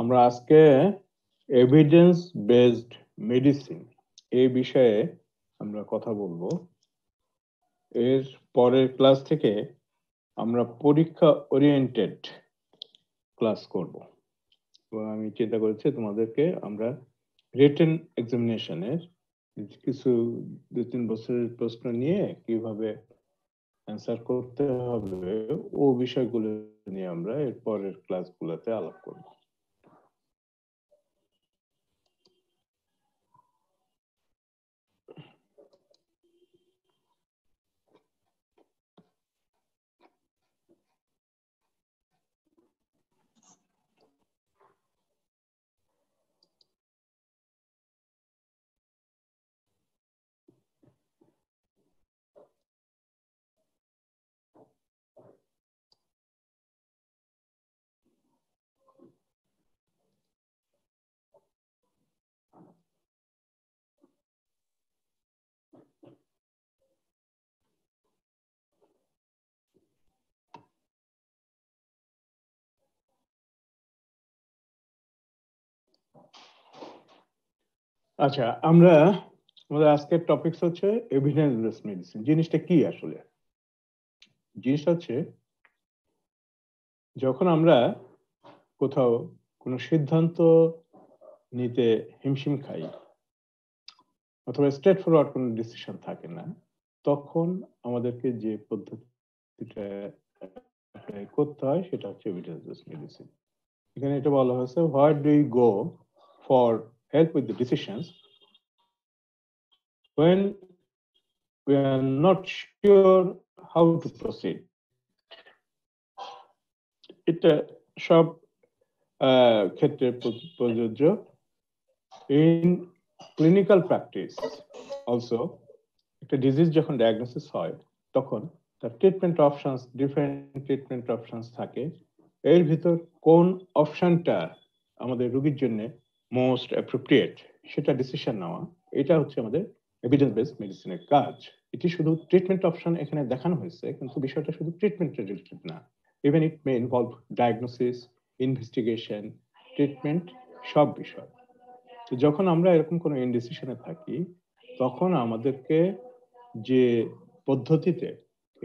আমরা আজকে evidence based medicine এই বিষয়ে আমরা কথা বলবো এর পরের ক্লাস থেকে আমরা পরীক্ষা ওরিয়েন্টেড ক্লাস করব এবং আমি চিন্তা করেছি তোমাদেরকে আমরা রিটেন এক্সামিনেশনের কিছু দু তিন বছরের প্রশ্ন নিয়ে কিভাবে অ্যান্সার করতে হবে ও বিষয়গুলো নিয়ে আমরা এর পরের ক্লাসগুলোতে আলাপ করবো আচ্ছা আমরা আমাদের আজকের টপিকস হচ্ছে এভিডেন্স বেস মেডিসিন জিনিসটা কি আসলে জিনিসটা হচ্ছে যখন আমরা কোথাও কোনো সিদ্ধান্ত নিতে হিমশিম খাই অথবা স্ট্রেট ফরওয়ার্ড কোনো ডিসিশন থাকে না তখন আমাদেরকে যে পদ্ধতিটা করতে হয় সেটা হচ্ছে এভিডেন্স বেস মেডিসিন এখানে এটা বলা হয়েছে what do you go for help with the decisions when we are not sure how to proceed. এটা সব uh, ক্ষেত্রে প্রযোজ্য ইন ক্লিনিক্যাল প্র্যাকটিস অলসো একটা ডিজিজ যখন ডায়াগনোসিস হয় তখন তার treatment options different treatment options থাকে এর ভিতর কোন অপশানটা আমাদের রুগীর জন্য মোস্ট অ্যাপ্রোপ্রিয়েট সেটা ডিসিশন নেওয়া এটা হচ্ছে আমাদের এভিডেন্স বেসড মেডিসিনের কাজ এটি শুধু ট্রিটমেন্ট অপশন এখানে দেখানো হয়েছে কিন্তু বিষয়টা শুধু ট্রিটমেন্ট রিলেটেড না even it may involve diagnosis investigation treatment সব বিষয় তো যখন আমরা এরকম কোনো ইনডিসিশনে থাকি তখন আমাদেরকে যে পদ্ধতিতে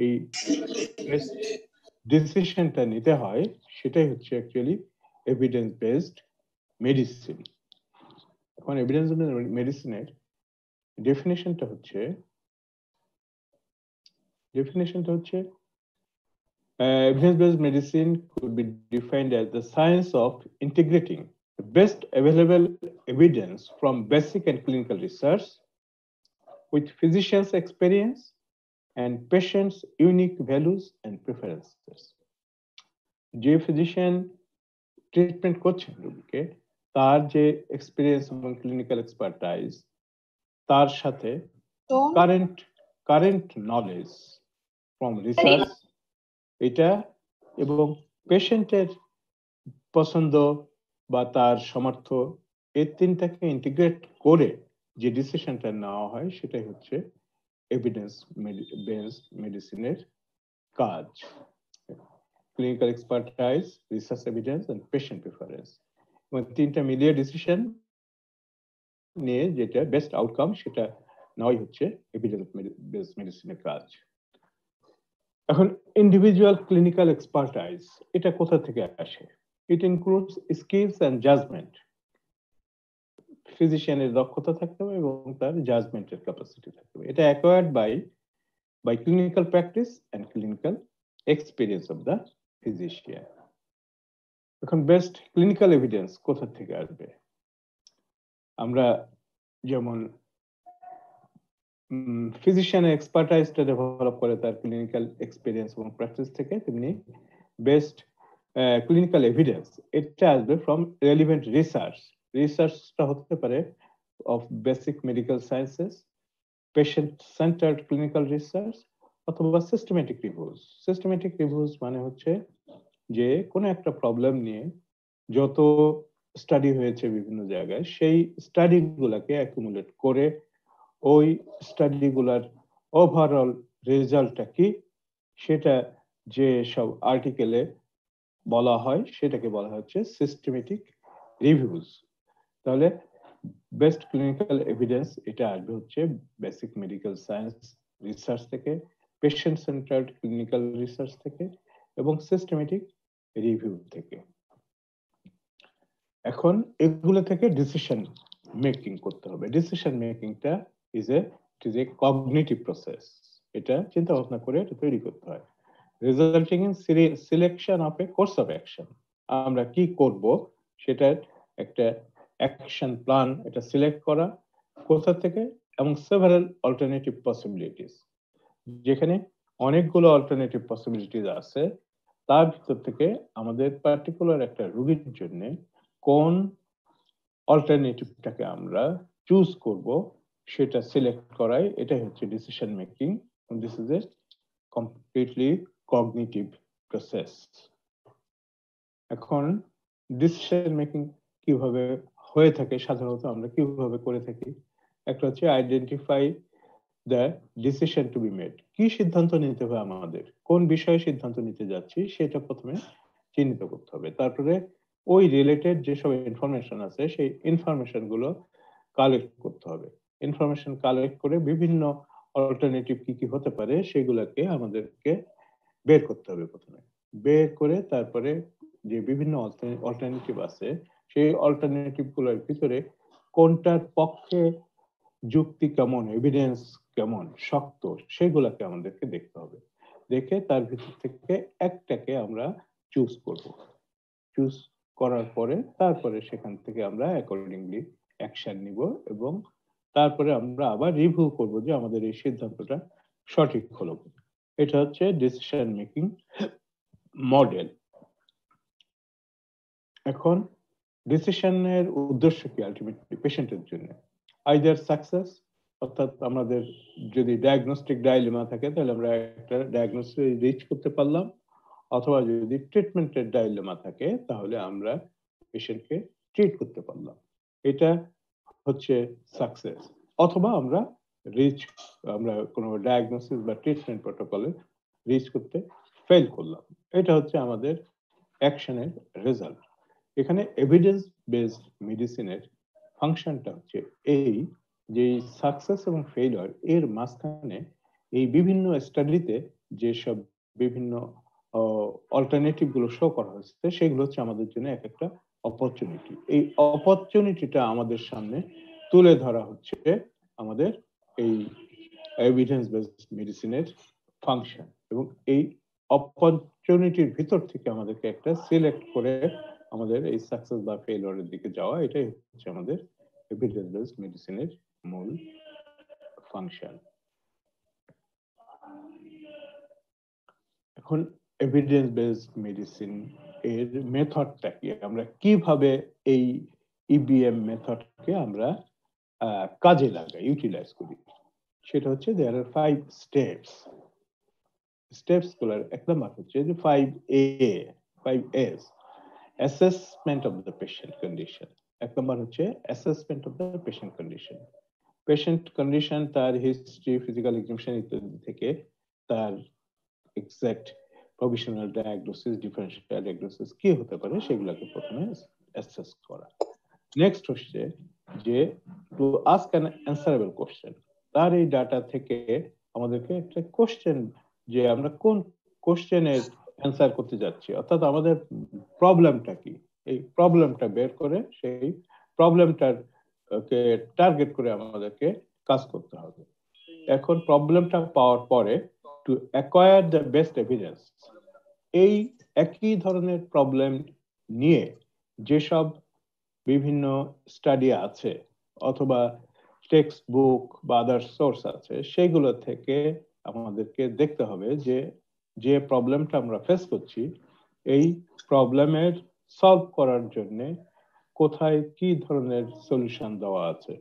এই ডিসিশনটা নিতে হয় সেটাই হচ্ছে actually evidence based Medicine. medicine evidence definition এখন এভিডেন্স মেডিসিনের Definition হচ্ছে ডেফিনেশনটা হচ্ছে हैं. Evidence-based medicine could be defined as the science of integrating the best available evidence from basic and clinical research with physicians' experience and patients' unique values and preferences. যে physician treatment করছেন রোগীকে তার যে experience এবং clinical expertise তার সাথে current current knowledge from research এটা এবং পেশেন্টের পছন্দ বা তার সমর্থ এই তিনটাকে ইন্টিগ্রেট করে যে ডিসিশনটা নেওয়া হয় সেটাই হচ্ছে এভিডেন্স বেসড মেডিসিনের কাজ clinical expertise research evidence and patient preference মানে তিনটা মিলিয়ে ডিসিশন নিয়ে যেটা বেস্ট আউটকাম সেটা নয় হচ্ছে মেডিসিনের কাজ এখন ইন্ডিভিজুয়াল ক্লিনিক্যাল এক্সপার্টাইজ এটা কোথা থেকে আসে it includes skills and judgement ফিজিশিয়ানের দক্ষতা থাকতে হবে এবং তার জাজমেন্টের ক্যাপাসিটি থাকতে হবে এটা acquired by by clinical practice and clinical experience of the physician এখন বেস্ট ক্লিনিক্যাল এভিডেন্স কোথা থেকে আসবে আমরা যেমন ফিজিশিয়ান এক্সপার্টাইজটা ডেভেলপ করে তার ক্লিনিক্যাল এক্সপিরিয়েন্স এবং প্র্যাকটিস থেকে তেমনি বেস্ট ক্লিনিক্যাল এভিডেন্স এটা আসবে ফ্রম রেলিভেন্ট রিসার্চ রিসার্চটা হতে পারে of basic medical sciences patient centred clinical research অথবা সিস্টেমেটিক রিভিউজ সিস্টেমেটিক রিভিউজ মানে হচ্ছে যে কোনো একটা প্রবলেম নিয়ে যত স্টাডি হয়েছে বিভিন্ন জায়গায় সেই গুলাকে অ্যাকুমুলেট করে ওই গুলার ওভারঅল রেজাল্টটা কি সেটা যে সব আর্টিকেলে বলা হয় সেটাকে বলা হচ্ছে সিস্টেমেটিক রিভিউজ তাহলে বেস্ট ক্লিনিক্যাল এভিডেন্স এটা আসবে হচ্ছে বেসিক মেডিকেল সায়েন্স রিসার্চ থেকে পেশেন্ট সেন্টার্ড ক্লিনিক্যাল রিসার্চ থেকে এবং সিস্টেমেটিক রিভিউ থেকে এখন এগুলো থেকে ডিসিশন মেকিং করতে হবে ডিসিশন মেকিংটা is a it is a cognitive process এটা চিন্তা ভাবনা করে এটা তৈরি করতে হয় resulting in selection of a course of action আমরা কি করব সেটা একটা অ্যাকশন প্ল্যান এটা সিলেক্ট করা কোথা থেকে এবং সেভারেল অল্টারনেটিভ পসিবিলিটিস যেখানে অনেকগুলো অল্টারনেটিভ পসিবিলিটিস আছে তার ভিতর থেকে আমাদের পার্টিকুলার একটা রোগীর জন্য কোন অল্টারনেটিভটাকে আমরা চুজ করব সেটা সিলেক্ট করাই এটাই হচ্ছে decision making this is a completely cognitive process এখন ডিসিশন মেকিং কিভাবে হয়ে থাকে সাধারণত আমরা কিভাবে করে থাকি একটা হচ্ছে identify the decision to be made কি সিদ্ধান্ত নিতে হবে আমাদের কোন বিষয়ে সিদ্ধান্ত নিতে যাচ্ছি সেটা প্রথমে চিহ্নিত করতে হবে তারপরে ওই রিলেটেড যেসব ইনফরমেশন আছে সেই ইনফরমেশন গুলো কালেক্ট করতে হবে ইনফরমেশন কালেক্ট করে বিভিন্ন অল্টারনেটিভ কি কি হতে পারে সেগুলোকে আমাদেরকে বের করতে হবে প্রথমে বের করে তারপরে যে বিভিন্ন অল্টারনেটিভ আছে সেই অল্টারনেটিভ গুলোর ভিতরে কোনটার পক্ষে যুক্তি কেমন এভিডেন্স কেমন শক্ত সেগুলোকে আমাদেরকে দেখতে হবে দেখে তার ভিতর থেকে একটাকে আমরা চুজ করব চুজ করার পরে তারপরে সেখান থেকে আমরা অ্যাকর্ডিংলি অ্যাকশন নিব এবং তারপরে আমরা আবার রিভিউ করব যে আমাদের এই সিদ্ধান্তটা সঠিক হলো এটা হচ্ছে ডিসিশন মেকিং মডেল এখন ডিসিশনের উদ্দেশ্য কি আলটিমেটলি পেশেন্টের জন্য আইদার সাকসেস অর্থাৎ আমাদের যদি ডায়াগনস্টিক ডাইলেমা থাকে তাহলে আমরা একটা ডায়াগনোসিস রিচ করতে পারলাম অথবা যদি ট্রিটমেন্টের ডাইলেমা থাকে তাহলে আমরা পেশেন্টকে ট্রিট করতে পারলাম এটা হচ্ছে সাকসেস অথবা আমরা রিচ আমরা কোনো ডায়াগনোসিস বা ট্রিটমেন্ট প্রোটোকলে রিচ করতে ফেল করলাম এটা হচ্ছে আমাদের অ্যাকশনের রেজাল্ট এখানে এভিডেন্স বেসড মেডিসিনের ফাংশনটা হচ্ছে এই যে সাকসেস এবং ফেইলিয়র এর মাঝখানে এই বিভিন্ন স্টাডিতে যেসব বিভিন্ন অল্টারনেটিভ গুলো শো করা হয়েছে সেগুলো হচ্ছে আমাদের জন্য এক একটা অপরচুনিটি এই অপরচুনিটিটা আমাদের সামনে তুলে ধরা হচ্ছে আমাদের এই এভিডেন্স বেসড মেডিসিনের ফাংশন এবং এই অপরচুনিটির ভিতর থেকে আমাদেরকে একটা সিলেক্ট করে আমাদের এই সাকসেস বা ফেলিওরের দিকে যাওয়া এটাই হচ্ছে আমাদের এভিডেন্স বেসড মেডিসিনের mole function এখন evidence based medicine এর টা কি আমরা কিভাবে এই e method কে আমরা কাজে লাগাই utilize করি সেটা হচ্ছে there are five steps steps গুলো এক নম্বর হচ্ছে যে five 5S assessment of the of condition patient condition এক নম্বর হচ্ছে assessment of the patient condition patient condition তার হিস্ট্রি ফিজিক্যাল এক্সামিনেশন ইত্যাদি থেকে তার exact provisional diagnosis differential diagnosis কি হতে পারে সেগুলোকে প্রথমে অ্যাসেস করা নেক্সট হচ্ছে যে to ask an answerable question তার এই ডাটা থেকে আমাদেরকে একটা কোশ্চেন যে আমরা কোন কোশ্চেনের অ্যান্সার করতে যাচ্ছি অর্থাৎ আমাদের প্রবলেমটা কি এই প্রবলেমটা বের করে সেই প্রবলেমটার ওকে টার্গেট করে আমাদেরকে কাজ করতে হবে এখন প্রবলেমটা পাওয়ার পরে to acquire the best evidence এই একই ধরনের প্রবলেম নিয়ে যেসব বিভিন্ন স্টাডি আছে অথবা টেক্সট বুক বা আদার সোর্স আছে সেগুলো থেকে আমাদেরকে দেখতে হবে যে যে প্রবলেমটা আমরা ফেস করছি এই প্রবলেমের সলভ করার জন্যে কোথায় কি ধরনের সলিউশন দেওয়া আছে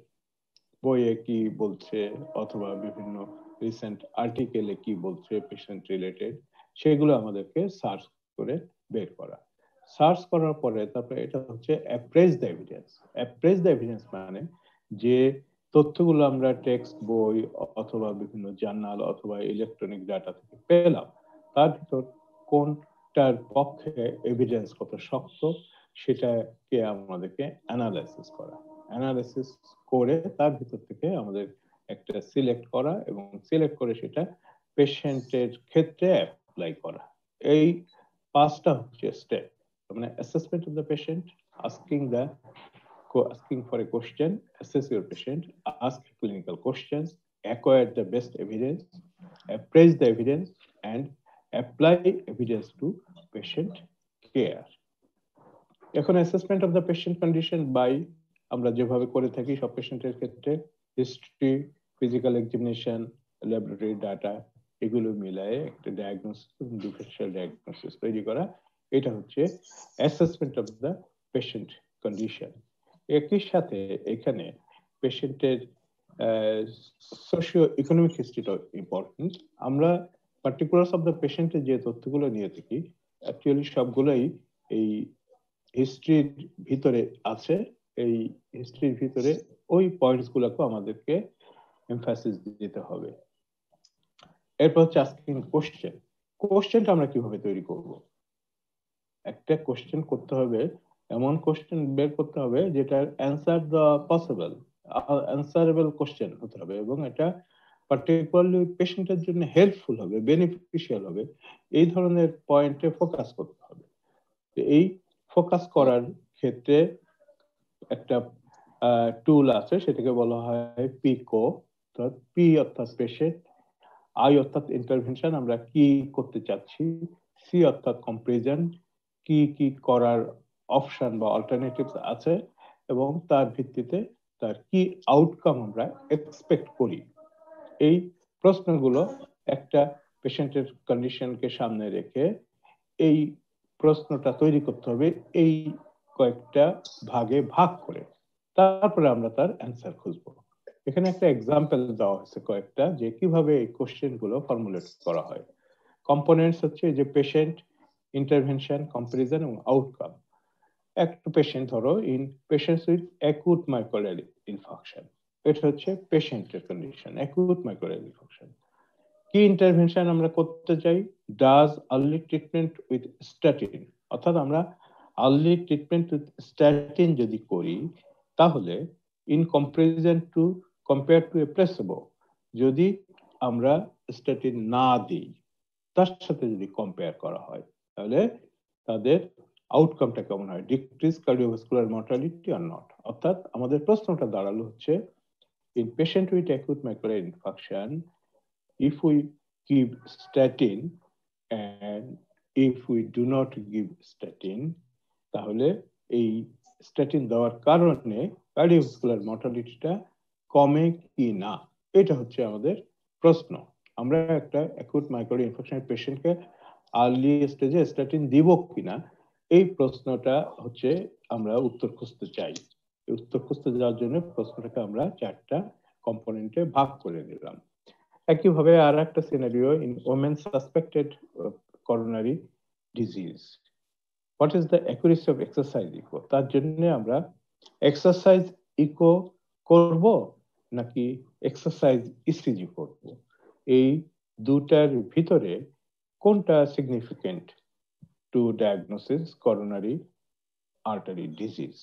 বইয়ে কি বলছে অথবা বিভিন্ন রিসেন্ট আর্টিকেলে কি বলছে পেশেন্ট রিলেটেড সেগুলো আমাদেরকে সার্চ করে বের করা সার্চ করার পরে তারপরে এটা হচ্ছে appraise the evidence appraise the evidence মানে যে তথ্যগুলো আমরা টেক্সট বই অথবা বিভিন্ন জার্নাল অথবা ইলেকট্রনিক ডাটা থেকে পেলাম তার ভিতর কোনটার পক্ষে এভিডেন্স কত শক্ত সেটাকে আমাদেরকে অ্যানালাইসিস করা অ্যানালাইসিস করে তার ভিতর থেকে আমাদের একটা সিলেক্ট করা এবং সিলেক্ট করে সেটা পেশেন্টের ক্ষেত্রে অ্যাপ্লাই করা এই পাঁচটা হচ্ছে স্টেপ মানে assessment of the patient asking the asking for a question assess your patient ask clinical question acquire the best evidence appraise the evidence and apply evidence to patient care এখন assessment of the patient condition by আমরা যেভাবে করে থাকি সব পেশেন্টের ক্ষেত্রে history physical examination laboratory data এগুলো মিলায়ে একটা ডায়াগনোসিস ডিফারেনশিয়াল ডায়াগনোসিস তৈরি করা এটা হচ্ছে assessment of the patient condition একই সাথে এখানে পেশেন্টের সোশিও ইকোনমিক হিস্ট্রিটাও ইম্পর্টেন্ট আমরা পার্টিকুলার অফ দ্য পেশেন্টের যে তথ্যগুলো নিয়ে থাকি অ্যাকচুয়ালি সবগুলোই এই হিস্ট্রির ভিতরে আছে এই হিস্ট্রির ভিতরে ওই পয়েন্টস গুলাকে আমাদেরকে এমফাসিস দিতে হবে এরপর হচ্ছে আস্কিং কোশ্চেন কোশ্চেনটা আমরা কিভাবে তৈরি করব একটা কোশ্চেন করতে হবে এমন কোশ্চেন বের করতে হবে যেটা answer the possible answerable question হতে হবে এবং এটা পার্টিকুলারলি পেশেন্টের জন্য হেল্পফুল হবে বেনিফিশিয়াল হবে এই ধরনের পয়েন্টে ফোকাস করতে হবে এই ফোকাস করার ক্ষেত্রে একটা টুল আছে সেটাকে বলা হয় পিকো অর্থাৎ পি অর্থাৎ পেশেন্ট আই অর্থাৎ ইন্টারভেনশন আমরা কি করতে চাচ্ছি সি অর্থাৎ কম্পেরিজন কি কি করার অপশন বা অল্টারনেটিভস আছে এবং তার ভিত্তিতে তার কি আউটকাম আমরা এক্সপেক্ট করি এই প্রশ্নগুলো একটা পেশেন্টের কন্ডিশনকে সামনে রেখে এই প্রশ্নটা তৈরি করতে হবে এই কয়েকটা ভাগে ভাগ করে তারপরে আমরা তার অ্যান্সার খুঁজব এখানে একটা এক্সাম্পল দেওয়া হয়েছে কয়েকটা যে কিভাবে এই গুলো ফর্মুলেট করা হয় কম্পোনেন্টস হচ্ছে যে পেশেন্ট ইন্টারভেনশন কম্পারিজন এবং আউটকাম একটা পেশেন্ট ধরো in patients with acute myocardial infection এটা হচ্ছে পেশেন্টের কন্ডিশন অ্যাকুট মাইক্রোলারি ইনফেকশন কি ইন্টারভেনশন আমরা করতে চাই does early treatment with statin অর্থাৎ আমরা আর্লি ট্রিটমেন্ট উইথ স্ট্যাটিন যদি করি তাহলে in comparison to compare to a placebo যদি আমরা স্ট্যাটিন না দিই তার সাথে যদি কম্পেয়ার করা হয় তাহলে তাদের আউটকামটা কেমন হয় decrease cardiovascular mortality or not অর্থাৎ আমাদের প্রশ্নটা দাঁড়ালো হচ্ছে in patient with acute myocardial infection if we give statin And if we do not give statin, তাহলে এই স্ট্যাটিন দেওয়ার কারণে কার্ডিওভাস্কুলার মর্টালিটিটা কমে কি না এটা হচ্ছে আমাদের প্রশ্ন আমরা একটা অ্যাকুট মাইক্রোড ইনফেকশনের পেশেন্টকে আর্লি স্টেজে স্ট্যাটিন দিব কিনা এই প্রশ্নটা হচ্ছে আমরা উত্তর খুঁজতে চাই উত্তর খুঁজতে যাওয়ার জন্য প্রশ্নটাকে আমরা চারটা কম্পোনেন্টে ভাগ করে দিলাম একইভাবে আর একটা scenario in women suspected coronary disease what is the accuracy of exercise echo তার জন্য আমরা এক্সারসাইজ ইকো করব নাকি এক্সারসাইজ ইসিজি করব এই দুটার ভিতরে কোনটা significant to diagnosis coronary artery disease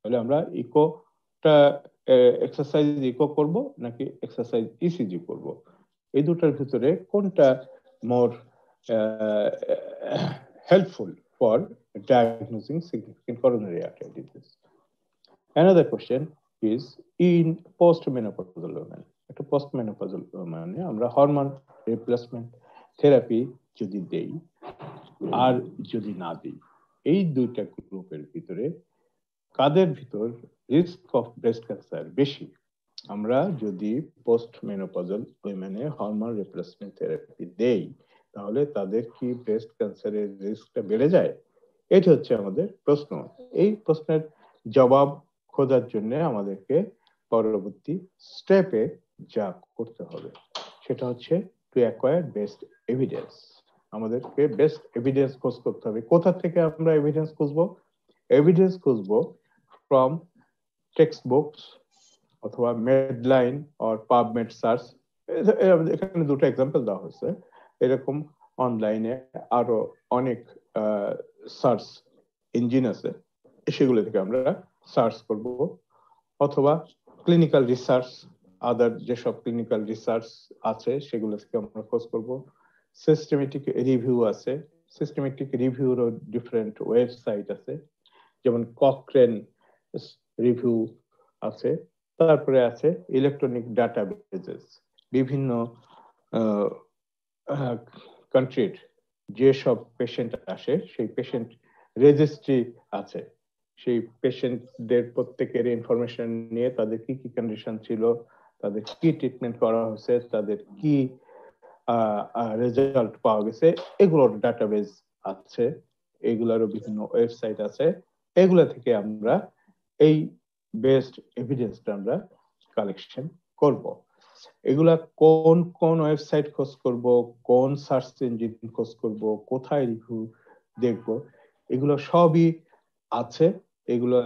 তাহলে আমরা ইকোটা এক্সারসাইজ ইকো করব নাকি এক্সারসাইজ ইসিজি করব এই দুটার ভিতরে কোনটা more helpful for diagnosing significant coronary artery disease. Another question is in postmenopausal women. একটা পোস্টমেনোপাজাল মানে আমরা হরমোন রিপ্লেসমেন্ট থেরাপি যদি দেই আর যদি না দিই এই দুইটা গ্রুপের ভিতরে কাদের ভিতর রিস্ক অফ ব্রেস্ট ক্যান্সার বেশি আমরা যদি পোস্ট মেনোপজল উইমেনে হরমোন রিপ্লেসমেন্ট থেরাপি দেই তাহলে তাদের কি ব্রেস্ট ক্যান্সারের রিস্কটা বেড়ে যায় এটি হচ্ছে আমাদের প্রশ্ন এই প্রশ্নের জবাব খোঁজার জন্য আমাদেরকে পরবর্তী স্টেপে যা করতে হবে সেটা হচ্ছে টু অ্যাকোয়ার বেস্ট এভিডেন্স আমাদেরকে বেস্ট এভিডেন্স খোঁজ করতে হবে কোথা থেকে আমরা এভিডেন্স খুঁজবো এভিডেন্স খুঁজবো from textbooks অথবা মেডলাইন অর পাবমেড সার্চ এখানে দুটো এক্সাম্পল দেওয়া হয়েছে এরকম অনলাইনে আরো অনেক সার্চ ইঞ্জিন আছে সেগুলো থেকে আমরা সার্চ করব অথবা ক্লিনিক্যাল রিসার্চ আদার যেসব ক্লিনিক্যাল রিসার্চ আছে সেগুলো থেকে আমরা খোঁজ করব সিস্টেমেটিক রিভিউ আছে সিস্টেমেটিক রিভিউরও ডিফারেন্ট ওয়েবসাইট আছে যেমন ককরেন রিভিউ আছে তারপরে আছে ইলেকট্রনিক ডাটা বেজেস বিভিন্ন কান্ট্রির যেসব পেশেন্ট আসে সেই পেশেন্ট রেজিস্ট্রি আছে সেই পেশেন্টদের প্রত্যেকের ইনফরমেশন নিয়ে তাদের কি কি কন্ডিশন ছিল তাদের কি ট্রিটমেন্ট করা হয়েছে তাদের কি রেজাল্ট পাওয়া গেছে এগুলোর ডাটাবেজ আছে এগুলোরও বিভিন্ন ওয়েবসাইট আছে এগুলো থেকে আমরা এই বেস্ট এভিডেন্সটা আমরা কালেকশন করব এগুলা কোন কোন ওয়েবসাইট খোঁজ করব কোন সার্চ ইঞ্জিন খোঁজ করব কোথায় রিভিউ দেখব এগুলো সবই আছে এগুলো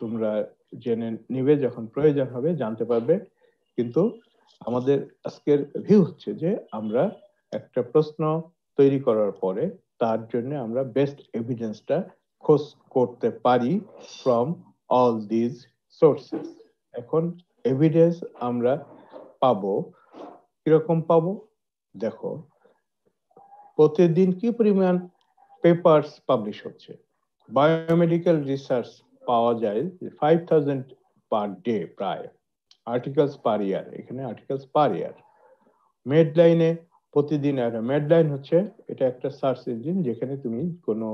তোমরা জেনে নিবে যখন প্রয়োজন হবে জানতে পারবে কিন্তু আমাদের আজকের ভিউ হচ্ছে যে আমরা একটা প্রশ্ন তৈরি করার পরে তার জন্য আমরা বেস্ট এভিডেন্সটা খোঁজ করতে পারি ফ্রম অল দিজ সোর্সেস এখন এভিডেন্স আমরা পাবো কিরকম পাবো দেখো প্রতিদিন কি পরিমাণ পেপার্স পাবলিশ হচ্ছে বায়োমেডিক্যাল রিসার্চ পাওয়া যায় ফাইভ থাউজেন্ড পার ডে প্রায় আর্টিকেলস পার ইয়ার এখানে আর্টিকেলস পার ইয়ার মেডলাইনে প্রতিদিন আর মেডলাইন হচ্ছে এটা একটা সার্চ ইঞ্জিন যেখানে তুমি কোনো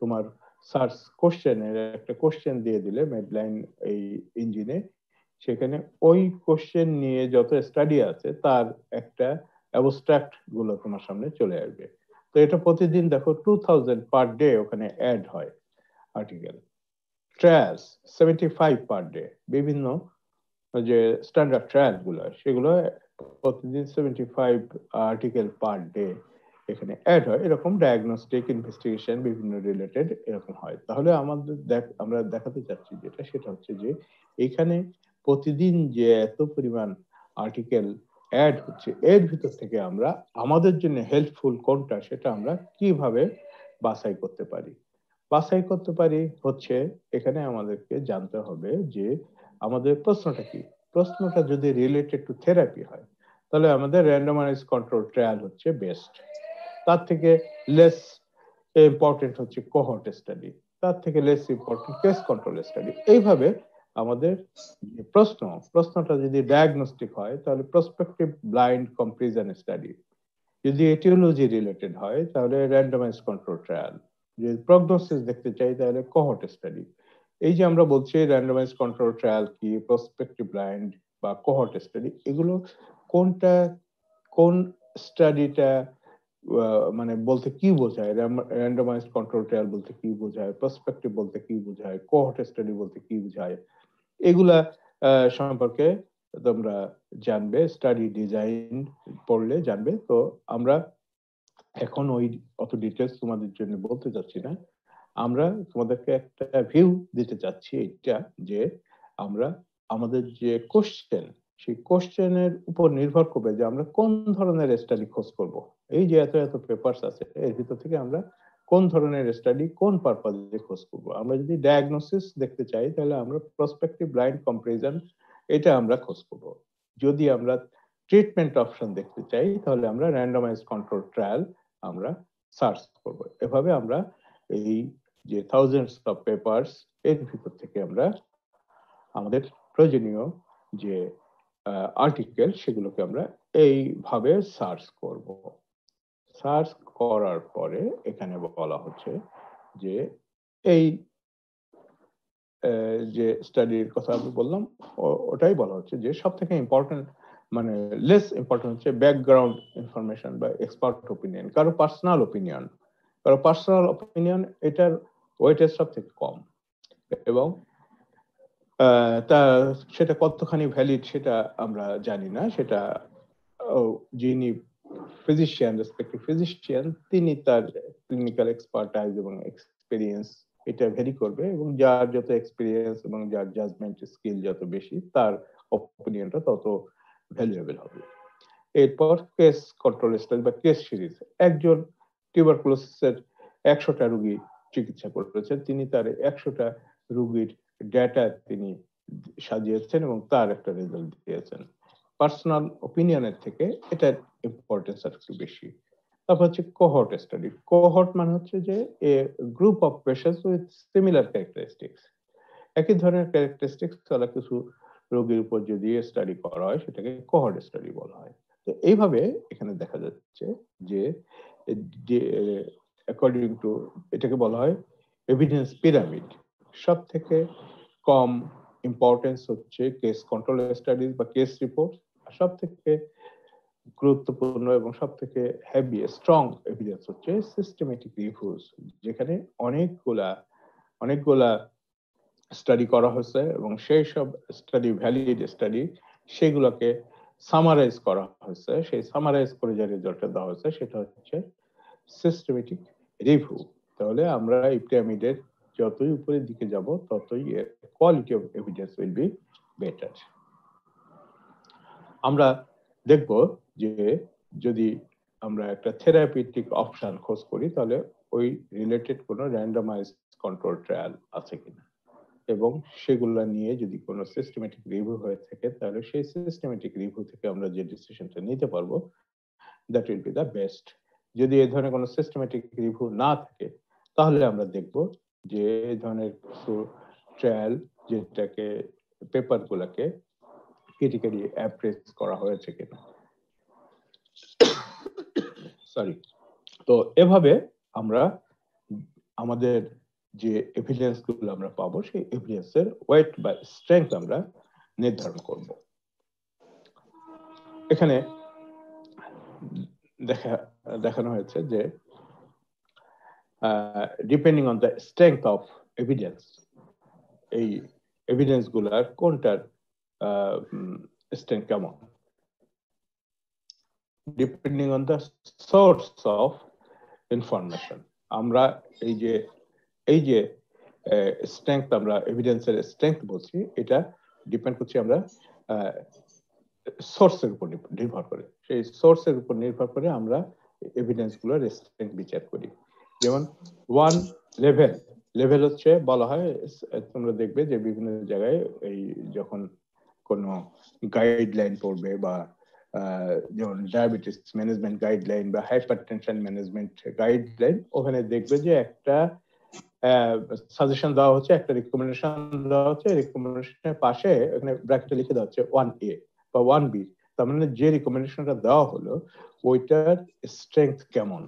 তোমার সার্চ কোশ্চেনের একটা কোশ্চেন দিয়ে দিলে মেডলাইন এই ইঞ্জিনে সেখানে ওই কোশ্চেন নিয়ে যত স্টাডি আছে তার একটা অ্যাবস্ট্রাক্ট গুলো তোমার সামনে চলে আসবে তো এটা প্রতিদিন দেখো টু থাউজেন্ড পার ডে ওখানে অ্যাড হয় article trials seventy five per day বিভিন্ন যে স্ট্যান্ডার্ড ট্রায়াল গুলো সেগুলো প্রতিদিন seventy five article per day এখানে অ্যাড হয় এরকম ডায়াগনস্টিক ইনভেস্টিগেশন বিভিন্ন রিলেটেড এরকম হয় তাহলে আমাদের দেখ আমরা দেখাতে চাচ্ছি যেটা সেটা হচ্ছে যে এখানে প্রতিদিন যে এত পরিমাণ আর্টিকেল অ্যাড হচ্ছে এর ভিতর থেকে আমরা আমাদের জন্য হেল্পফুল কোনটা সেটা আমরা কিভাবে বাছাই করতে পারি বাছাই করতে পারি হচ্ছে এখানে আমাদেরকে জানতে হবে যে আমাদের প্রশ্নটা কি প্রশ্নটা যদি রিলেটেড টু থেরাপি হয় তাহলে আমাদের র্যান্ডমাইজ কন্ট্রোল ট্রায়াল হচ্ছে বেস্ট তার থেকে লেস ইম্পর্টেন্ট হচ্ছে কোহর্ট স্টাডি তার থেকে less important case control study এইভাবে আমাদের প্রশ্ন প্রশ্নটা যদি ডায়াগনস্টিক হয় তাহলে প্রসপেক্টিভ ব্লাইন্ড কম্পারিজন স্টাডি যদি এটিওলজি রিলেটেড হয় তাহলে র্যান্ডমাইজ কন্ট্রোল ট্রায়াল যদি প্রগনোসিস দেখতে চাই তাহলে কোহট স্টাডি এই যে আমরা বলছি র্যান্ডমাইজ কন্ট্রোল ট্রায়াল কি প্রসপেক্টিভ ব্লাইন্ড বা কোহট স্টাডি এগুলো কোনটা কোন স্টাডিটা মানে বলতে কি বোঝায় র্যান্ডমাইজড কন্ট্রোল ট্রায়াল বলতে কি বোঝায় পার্সপেক্টিভ বলতে কি বোঝায় কোহট স্টাডি বলতে কি বোঝায় এগুলা সম্পর্কে তোমরা জানবে স্টাডি ডিজাইন পড়লে জানবে তো আমরা এখন ওই অত ডিটেলস তোমাদের জন্য বলতে চাচ্ছি না আমরা তোমাদেরকে একটা ভিউ দিতে চাচ্ছি এটা যে আমরা আমাদের যে কোশ্চেন সেই কোশ্চেনের উপর নির্ভর করবে যে আমরা কোন ধরনের স্টাডি খোঁজ করব এই যে এত এত পেপারস আছে এর ভিতর থেকে আমরা কোন ধরনের স্টাডি কোন পারপাজে খোঁজ করব আমরা যদি ডায়াগনোসিস দেখতে চাই তাহলে আমরা প্রসপেক্টিভ ব্লাইন্ড কম্পারিজন এটা আমরা খোঁজ করব যদি আমরা ট্রিটমেন্ট অপশন দেখতে চাই তাহলে আমরা র্যান্ডমাইজ কন্ট্রোল ট্রায়াল আমরা সার্চ করব এভাবে আমরা এই যে থাউজেন্ডস অফ পেপারস এর ভিতর থেকে আমরা আমাদের প্রয়োজনীয় যে আর্টিকেল সেগুলোকে আমরা এইভাবে সার্চ করব সার্চ করার পরে এখানে বলা হচ্ছে যে এই যে স্টাডির কথা আমি বললাম ওটাই বলা হচ্ছে যে সব থেকে ইম্পর্টেন্ট মানে লেস ইম্পর্টেন্ট হচ্ছে ব্যাকগ্রাউন্ড ইনফরমেশন বা এক্সপার্ট ওপিনিয়ন কারো পার্সোনাল ওপিনিয়ন কারো পার্সোনাল ওপিনিয়ন এটার ওয়েটেজ সব থেকে কম এবং তা সেটা কতখানি ভ্যালিড সেটা আমরা জানি না সেটা যিনি ফিজিশিয়ান রেসপেক্টিভ ফিজিশিয়ান তিনি তার ক্লিনিক্যাল এক্সপার্টাইজ এবং এক্সপিরিয়েন্স এটা ভেরি করবে এবং যার যত এক্সপিরিয়েন্স এবং যার জাজমেন্ট স্কিল যত বেশি তার অপিনিয়নটা তত ভ্যালুয়েবল হবে এরপর কেস কন্ট্রোল স্টাইল বা কেস সিরিজ একজন টিউবারকুলোসিসের একশোটা রুগী চিকিৎসা করেছেন তিনি তার একশোটা রুগীর ডেটা তিনি সাজিয়েছেন এবং তার একটা রেজাল্ট দিয়েছেন পার্সোনাল ওপিনিয়নের থেকে এটা ইম্পর্টেন্স আর একটু বেশি তারপর হচ্ছে কোহট স্টাডি কোহট মানে হচ্ছে যে a group of patients with similar characteristics একই ধরনের ক্যারেক্টারিস্টিক্স তারা কিছু রোগীর উপর যদি স্টাডি করা হয় সেটাকে কোহট স্টাডি বলা হয় তো এইভাবে এখানে দেখা যাচ্ছে যে অ্যাকর্ডিং টু এটাকে বলা হয় এভিডেন্স পিরামিড সব থেকে কম ইম্পর্টেন্স হচ্ছে কেস কন্ট্রোল স্টাডিজ বা কেস রিপোর্ট সব থেকে গুরুত্বপূর্ণ এবং সব থেকে হ্যাভি স্ট্রং এভিডেন্স হচ্ছে সিস্টেমেটিক রিভিউজ যেখানে অনেকগুলা অনেকগুলা স্টাডি করা হয়েছে এবং সেই সব স্টাডি ভ্যালিড স্টাডি সেগুলোকে সামারাইজ করা হয়েছে সেই সামারাইজ করে যে রেজাল্টটা দেওয়া হয়েছে সেটা হচ্ছে সিস্টেমেটিক রিভিউ তাহলে আমরা এই পিরামিডের যতই উপরের দিকে যাব ততই quality of evidence will be better আমরা দেখব যে যদি আমরা একটা থেরাপিটিক অপশন খোঁজ করি তাহলে ওই রিলেটেড কোনো র্যান্ডামাইজ কন্ট্রোল ট্রায়াল আছে কিনা এবং সেগুলো নিয়ে যদি কোনো সিস্টেমেটিক রিভিউ হয়ে থাকে তাহলে সেই সিস্টেমেটিক রিভিউ থেকে আমরা যে ডিসিশনটা নিতে পারবো that will be the best যদি এ ধরনের কোনো সিস্টেমেটিক রিভিউ না থাকে তাহলে আমরা দেখব যে ধরনের কিছু ট্রায়াল যেটাকে গুলাকে ক্রিটিক্যালি অ্যাপ্রেস করা হয়েছে কিনা সরি তো এভাবে আমরা আমাদের যে এভিডেন্স গুলো আমরা পাবো সেই এভিডেন্স এর ওয়েট বা স্ট্রেংথ আমরা নির্ধারণ করব এখানে দেখা দেখানো হয়েছে যে uh, depending on the strength of evidence এই এভিডেন্সগুলার কোনটার স্ট্রেংথ কেমন depending on the source of information আমরা এই যে এই যে স্ট্রেংথ আমরা এভিডেন্সের স্ট্রেংথ বলছি এটা ডিপেন্ড করছি আমরা সোর্সের uh, উপর নির্ভর করে সেই সোর্সের উপর নির্ভর করে আমরা এভিডেন্স গুলোর স্ট্রেংথ বিচার করি যেমন ওয়ান লেভেল লেভেল হচ্ছে বলা হয় তোমরা দেখবে যে বিভিন্ন জায়গায় এই যখন কোনো গাইডলাইন পড়বে বা যেমন ডায়াবেটিস ম্যানেজমেন্ট গাইডলাইন বা হাইপার টেনশন ম্যানেজমেন্ট গাইডলাইন ওখানে দেখবে যে একটা সাজেশন দেওয়া হচ্ছে একটা রিকমেন্ডেশন দেওয়া হচ্ছে রিকমেন্ডেশনের পাশে ওখানে ব্র্যাকেটে লিখে দেওয়া হচ্ছে ওয়ান এ বা ওয়ান বি তার মানে যে রিকমেন্ডেশনটা দেওয়া হলো ওইটার স্ট্রেংথ কেমন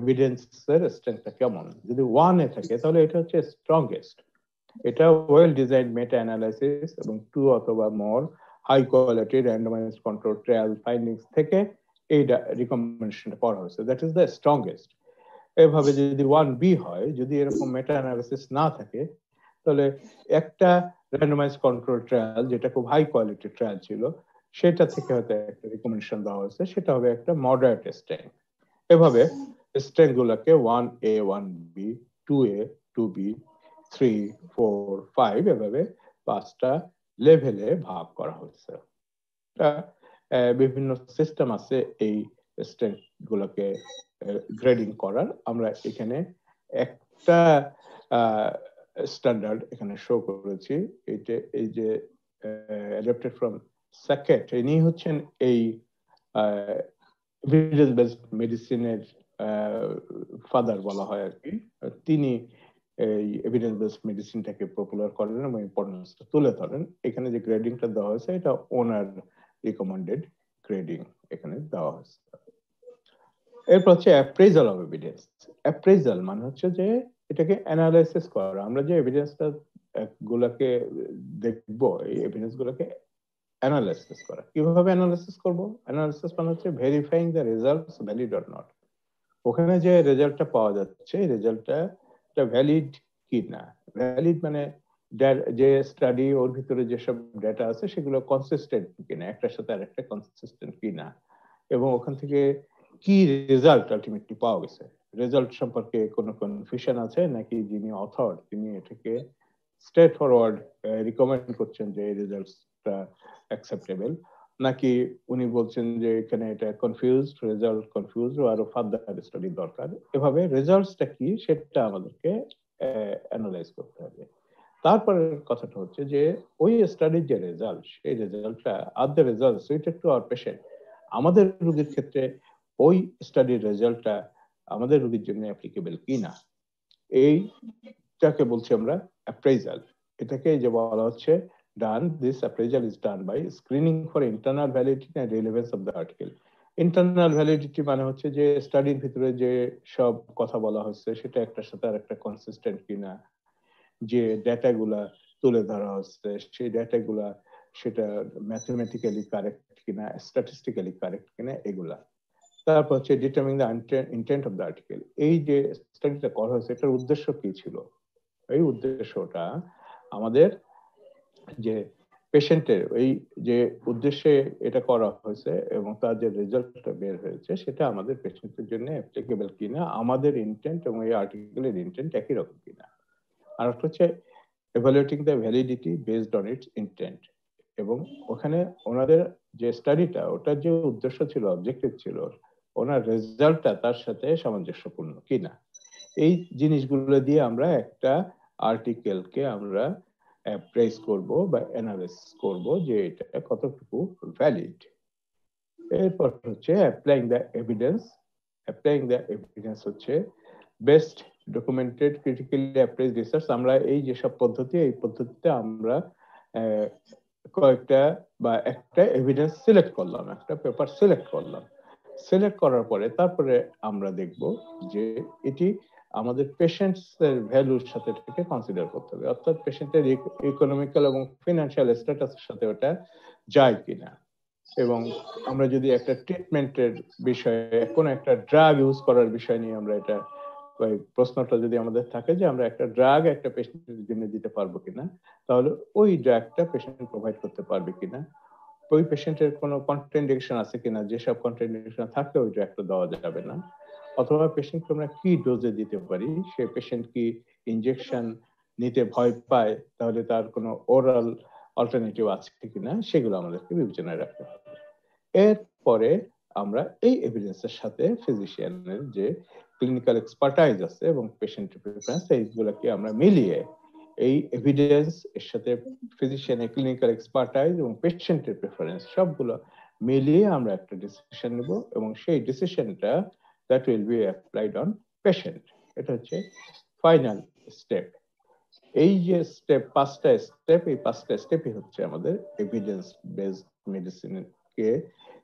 এভিডেন্সের স্ট্রেংথটা কেমন যদি ওয়ানে থাকে তাহলে এটা হচ্ছে স্ট্রংগেস্ট এটা ওয়েল ডিজাইন মেটা অ্যানালাইসিস এবং টু অথবা more high quality randomize control trial findings থেকে এই রিকমেন্ডেশনটা করা হয়েছে দ্যাট ইজ দ্য স্ট্রংগেস্ট এভাবে যদি ওয়ান বি হয় যদি এরকম মেটা অ্যানালিসিস না থাকে তাহলে একটা র্যান্ডমাইজ কন্ট্রোল ট্রায়াল যেটা খুব হাই কোয়ালিটি ট্রায়াল ছিল সেটা থেকে হয়তো একটা রিকমেন্ডেশন দেওয়া হয়েছে সেটা হবে একটা মডারেট স্ট্রেংথ এভাবে স্ট্রেংগুলোকে one A one B two A two B three four five এভাবে পাঁচটা লেভেলে ভাগ করা হয়েছে বিভিন্ন সিস্টেম আছে এই স্ট্রেংথ গুলোকে গ্রেডিং করার আমরা এখানে একটা স্ট্যান্ডার্ড এখানে শো করেছি এইটা এই যে অ্যাডাপ্টেড ফ্রম সেকেট ইনি হচ্ছেন এই ভিডিও বেসড মেডিসিনের ফাদার বলা হয় আর কি তিনি এই এভিডেন্স বেস মেডিসিনটাকে পপুলার করেন এবং ইম্পর্টেন্সটা তুলে ধরেন এখানে যে গ্রেডিংটা দেওয়া হয়েছে এটা ওনার রিকমেন্ডেড গ্রেডিং এখানে দেওয়া হয়েছে এরপর হচ্ছে অ্যাপ্রেজাল অফ এভিডেন্স অ্যাপ্রেজাল মানে হচ্ছে যে এটাকে অ্যানালাইসিস করা আমরা যে এভিডেন্সটা গুলাকে দেখবো এই এভিডেন্স গুলাকে অ্যানালাইসিস করা কিভাবে অ্যানালাইসিস করবো অ্যানালাইসিস মানে হচ্ছে verifying the results valid or not ওখানে যে রেজাল্টটা পাওয়া যাচ্ছে এই রেজাল্টটা ভ্যালিড কি না ভ্যালিড মানে যে স্টাডি ওর ভিতরে যেসব ডেটা আছে সেগুলো কনসিস্টেন্ট কিনা একটার সাথে আর একটা কনসিস্টেন্ট কিনা এবং ওখান থেকে কি রেজাল্ট আলটিমেটলি পাওয়া গেছে রেজাল্ট সম্পর্কে কোনো কনফিউশন আছে নাকি যিনি অথর তিনি এটাকে স্ট্রেট ফরওয়ার্ড রিকমেন্ড করছেন যে এই রেজাল্টটা অ্যাকসেপ্টেবল নাকি উনি বলছেন যে এখানে এটা কনফিউজড রেজাল্ট কনফিউজ ও আরো ফার্দার স্টাডি দরকার এভাবে রেজাল্টসটা কি সেটা আমাদেরকে অ্যানালাইজ করতে হবে তারপরে কথাটা হচ্ছে যে ওই স্টাডির যে রেজাল্ট সেই রেজাল্টটা are the result suit to our patient আমাদের রোগীর ক্ষেত্রে ওই স্টাডির রেজাল্টটা আমাদের রোগীর জন্য অ্যাপ্লিকেবল কি না এইটাকে বলছি আমরা অ্যাপ্রাইজাল এটাকে যে বলা হচ্ছে done, this appraisal is done by screening for internal validity and relevance of the article. Internal validity মানে হচ্ছে যে স্টাডির ভিতরে যে সব কথা বলা হচ্ছে সেটা একটার সাথে আর একটা কনসিস্টেন্ট কিনা যে ডেটাগুলা তুলে ধরা হচ্ছে সেই ডেটাগুলা সেটা ম্যাথমেটিক্যালি কারেক্ট কিনা স্ট্যাটিস্টিক্যালি কারেক্ট কিনা এগুলা তারপর হচ্ছে determine the intent of the article এই যে স্টাডিটা করা হয়েছে এটার উদ্দেশ্য কি ছিল এই উদ্দেশ্যটা আমাদের যে পেশেন্টের ওই যে উদ্দেশ্যে এটা করা হয়েছে এবং তার যে রেজাল্টটা বের হয়েছে সেটা আমাদের পেশেন্টের জন্য অ্যাপ্লিকেবল কিনা আমাদের ইন্টেন্ট এবং এই আর্টিকেলের ইন্টেন্ট একই রকম কিনা আর একটা হচ্ছে evaluating the validity based on its intent এবং ওখানে ওনাদের যে স্টাডিটা ওটার যে উদ্দেশ্য ছিল অবজেক্টিভ ছিল ওনার রেজাল্টটা তার সাথে সামঞ্জস্যপূর্ণ কিনা এই জিনিসগুলো দিয়ে আমরা একটা আর্টিকেলকে আমরা প্রেস করব বা অ্যানালাইসিস করব যে এটা কতটুকু ভ্যালিড এরপর হচ্ছে applying the evidence applying the evidence হচ্ছে best documented critically appraised research আমরা এই যেসব পদ্ধতি এই পদ্ধতিতে আমরা কয়েকটা বা একটা এভিডেন্স সিলেক্ট করলাম একটা পেপার সিলেক্ট করলাম সিলেক্ট করার পরে তারপরে আমরা দেখব যে এটি আমাদের পেশেন্টসের ভ্যালুর সাথে এটাকে কনসিডার করতে হবে অর্থাৎ পেশেন্টের ইকোনমিক্যাল এবং ফিনান্সিয়াল স্ট্যাটাসের সাথে ওটা যায় কিনা এবং আমরা যদি একটা ট্রিটমেন্টের বিষয়ে কোনো একটা ড্রাগ ইউজ করার বিষয় নিয়ে আমরা এটা প্রশ্নটা যদি আমাদের থাকে যে আমরা একটা ড্রাগ একটা পেশেন্টের জন্য দিতে পারবো কিনা তাহলে ওই ড্রাগটা পেশেন্ট প্রোভাইড করতে পারবে কিনা ওই পেশেন্টের কোনো কন্ট্রাইন্ডিকেশন আছে কিনা যেসব কন্ট্রাইন্ডিকেশন থাকলে ওই ড্রাগটা দেওয়া যাবে না অথবা পেশেন্টকে আমরা কি ডোজে দিতে পারি সে পেশেন্ট কি ইনজেকশন নিতে ভয় পায় তাহলে তার কোনো ওরাল অল্টারনেটিভ আছে কিনা সেগুলো আমাদেরকে বিবেচনায় রাখতে হবে এরপরে আমরা এই এভিডেন্সের সাথে ফিজিশিয়ানের যে ক্লিনিক্যাল এক্সপার্টাইজ আছে এবং পেশেন্ট প্রেফারেন্স এইগুলোকে আমরা মিলিয়ে এই এভিডেন্স এর সাথে ফিজিশিয়ানের ক্লিনিক্যাল এক্সপার্টাইজ এবং পেশেন্টের প্রেফারেন্স সবগুলো মিলিয়ে আমরা একটা ডিসিশন নেব এবং সেই ডিসিশনটা that will be applied on patient এটা হচ্ছে ফাইনাল স্টেপ এই যে স্টেপ পাঁচটা স্টেপ এই পাঁচটা স্টেপই হচ্ছে আমাদের এভিডেন্স বেসড মেডিসিনকে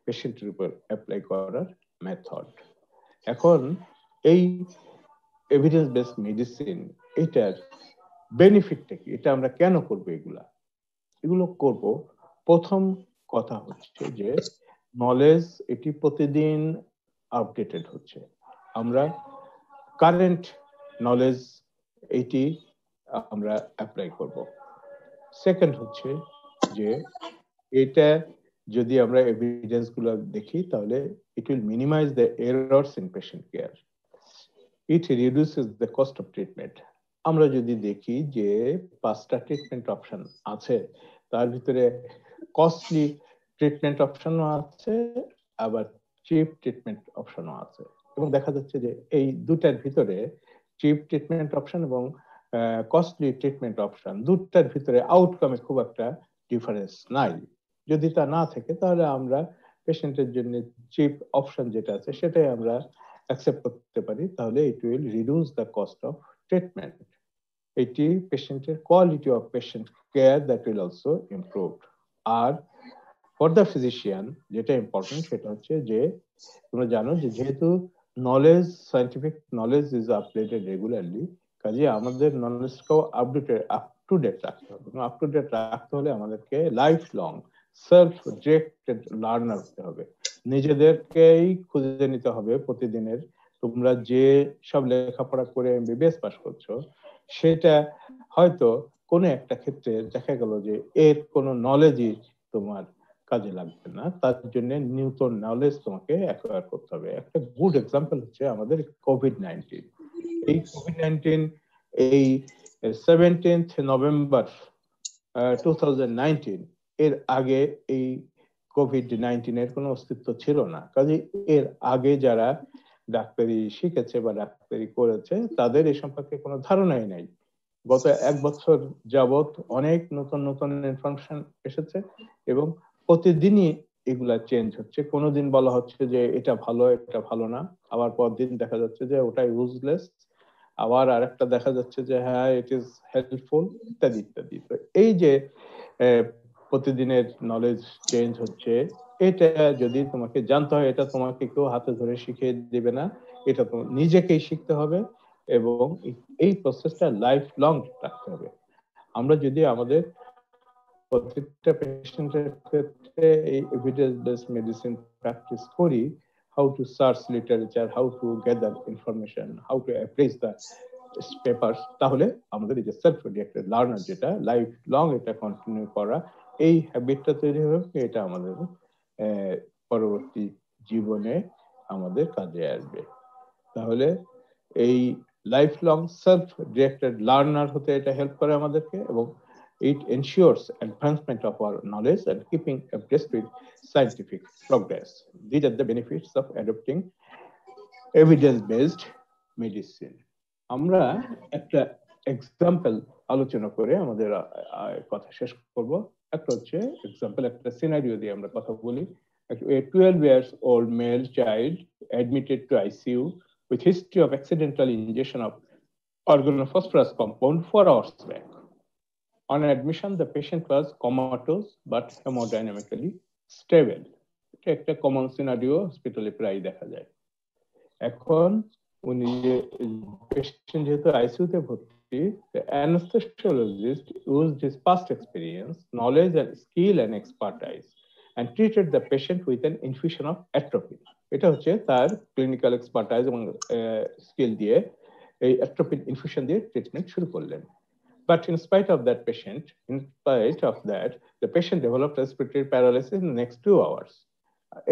পেশেন্টের উপর অ্যাপ্লাই করার মেথড এখন এই এভিডেন্স বেসড মেডিসিন এটার বেনিফিটটা কি এটা আমরা কেন করব এগুলা এগুলো করব প্রথম কথা হচ্ছে যে নলেজ এটি প্রতিদিন আপডেটেড হচ্ছে আমরা কারেন্ট নলেজ এটি আমরা অ্যাপ্লাই করব সেকেন্ড হচ্ছে যে এটা যদি আমরা এভিডেন্স গুলো দেখি তাহলে it will minimise the errors in patient care it reduces the cost of treatment আমরা যদি দেখি যে পাঁচটা ট্রিটমেন্ট অপশন আছে তার ভিতরে কস্টলি ট্রিটমেন্ট অপশনও আছে আবার চিপ ট্রিটমেন্ট অপশনও আছে এবং দেখা যাচ্ছে যে এই দুটার ভিতরে চিপ ট্রিটমেন্ট অপশন এবং কস্টলি ট্রিটমেন্ট অপশন দুটার ভিতরে আউটকামে খুব একটা ডিফারেন্স নাই যদি তা না থাকে তাহলে আমরা পেশেন্টের জন্য চিপ অপশন যেটা আছে সেটাই আমরা অ্যাকসেপ্ট করতে পারি তাহলে it will reduce the cost of treatment এটি পেশেন্টের quality of patient care that will also improve আর ফর দ্য ফিজিশিয়ান যেটা ইম্পর্টেন্ট সেটা হচ্ছে যে তোমরা জানো যে যেহেতু knowledge scientific knowledge is updated regularly কাজে আমাদের নলেজটাও আপডেটেড আপ টু ডেট রাখতে হবে আপ টু ডেট রাখতে হলে আমাদেরকে life long self directed learner হতে হবে নিজেদেরকেই খুঁজে নিতে হবে প্রতিদিনের তোমরা যে সব লেখাপড়া করে এমবিবিএস পাস করছো সেটা হয়তো কোনো একটা ক্ষেত্রে দেখা গেল যে এর কোনো নলেজই তোমার কাজে লাগবে না তার জন্য নিউটন নলেজ তোমাকে অ্যাকোয়ার করতে হবে একটা গুড এক্সাম্পল হচ্ছে আমাদের কোভিড নাইনটিন এই কোভিড নাইনটিন এই সেভেন্টিন্থ নভেম্বর টু এর আগে এই কোভিড নাইন্টিনের কোনো অস্তিত্ব ছিল না কাজে এর আগে যারা ডাক্তারি শিখেছে বা ডাক্তারি করেছে তাদের এ সম্পর্কে কোনো ধারণাই নাই গত এক বছর যাবত অনেক নতুন নতুন ইনফরমেশন এসেছে এবং প্রতিদিনই এগুলা চেঞ্জ হচ্ছে কোনোদিন বলা হচ্ছে যে এটা ভালো এটা ভালো না আবার পরদিন দেখা যাচ্ছে যে ওটা ইউজলেস আবার আরেকটা দেখা যাচ্ছে যে হ্যাঁ ইট ইজ হেল্পফুল ইত্যাদি ইত্যাদি তো এই যে প্রতিদিনের নলেজ চেঞ্জ হচ্ছে এটা যদি তোমাকে জানতে হয় এটা তোমাকে কেউ হাতে ধরে শিখিয়ে দেবে না এটা তোমার নিজেকেই শিখতে হবে এবং এই প্রসেসটা লাইফ লং রাখতে হবে আমরা যদি আমাদের প্রত্যেকটা পেশেন্টের ক্ষেত্রে এই এভিডেন্স বেস মেডিসিন প্র্যাকটিস করি how to search literature how to gather information how to appraise the paper তাহলে আমাদের এই যে সেলফ একটা লার্নার যেটা লাইফ লং এটা কন্টিনিউ করা এই হ্যাবিটটা তৈরি হবে এটা আমাদের পরবর্তী জীবনে আমাদের কাজে আসবে তাহলে এই life long self directed learner হতে এটা হেল্প করে আমাদেরকে এবং It ensures advancement of our knowledge and keeping abreast with scientific progress. These are the benefits of adopting evidence-based medicine আমরা একটা এক্সাম্পল আলোচনা করে আমাদের কথা শেষ করব একটা হচ্ছে এক্সাম্পল একটা সিনারিও দিয়ে আমরা কথা বলি A 12 years old male child admitted to ICU with history of accidental ingestion of organophosphorus compound four hours back. On admission, the patient was comatose but hemodynamically stable. এটা একটা কমন সিনারিও হসপিটালে প্রায় দেখা যায় এখন উনি পেশেন্ট যেহেতু আইসিউতে ভর্তি anaesthesiologist use his past experience knowledge and skill and expertise and treated the patient with an infusion of atropine এটা হচ্ছে তার ক্লিনিক্যাল এক্সপার্টাইজ এবং স্কিল দিয়ে এই অ্যাট্রোপিন ইনফিউশন দিয়ে ট্রিটমেন্ট শুরু করলেন But in spite of that patient, in spite of that, the patient developed respiratory paralysis in the next two hours.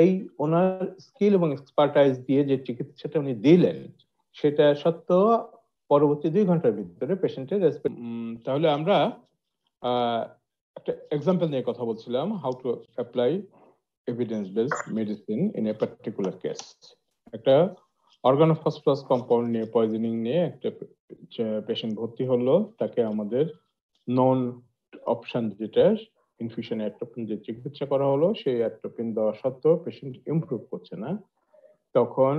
এই ওনার স্কিল এবং এক্সপার্টাইজ দিয়ে যে চিকিৎসাটা উনি দিলেন সেটা সত্ত্বেও পরবর্তী দুই ঘন্টার ভিতরে পেশেন্টের তাহলে আমরা একটা এক্সাম্পল নিয়ে কথা বলছিলাম how to apply evidence based medicine in a particular case একটা অর্গানোফসফরাস কম্পাউন্ড নিয়ে পয়জনিং নিয়ে একটা পেশেন্ট ভর্তি হলো তাকে আমাদের নন অপশন যেটা ইনফিউশন অ্যাট্রোপিন যে চিকিৎসা করা হলো সেই অ্যাট্রোপিন দেওয়া সত্ত্বেও পেশেন্ট ইমপ্রুভ করছে না তখন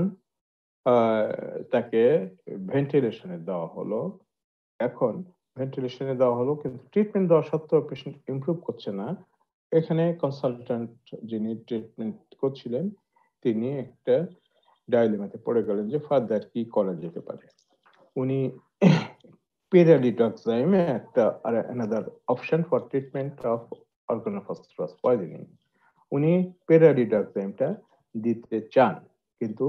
তাকে ভেন্টিলেশনে দেওয়া হলো এখন ভেন্টিলেশনে দেওয়া হলো কিন্তু ট্রিটমেন্ট দেওয়া সত্ত্বেও পেশেন্ট ইমপ্রুভ করছে না এখানে কনসালটেন্ট যিনি ট্রিটমেন্ট করছিলেন তিনি একটা ডাইলেমাতে পড়ে গেলেন যে ফার্দার কি করা যেতে পারে উনি পেরাডিটক্সাইমে একটা আর another option for treatment of organophosphorus poisoning উনি পেরাডিটক্সাইমটা দিতে চান কিন্তু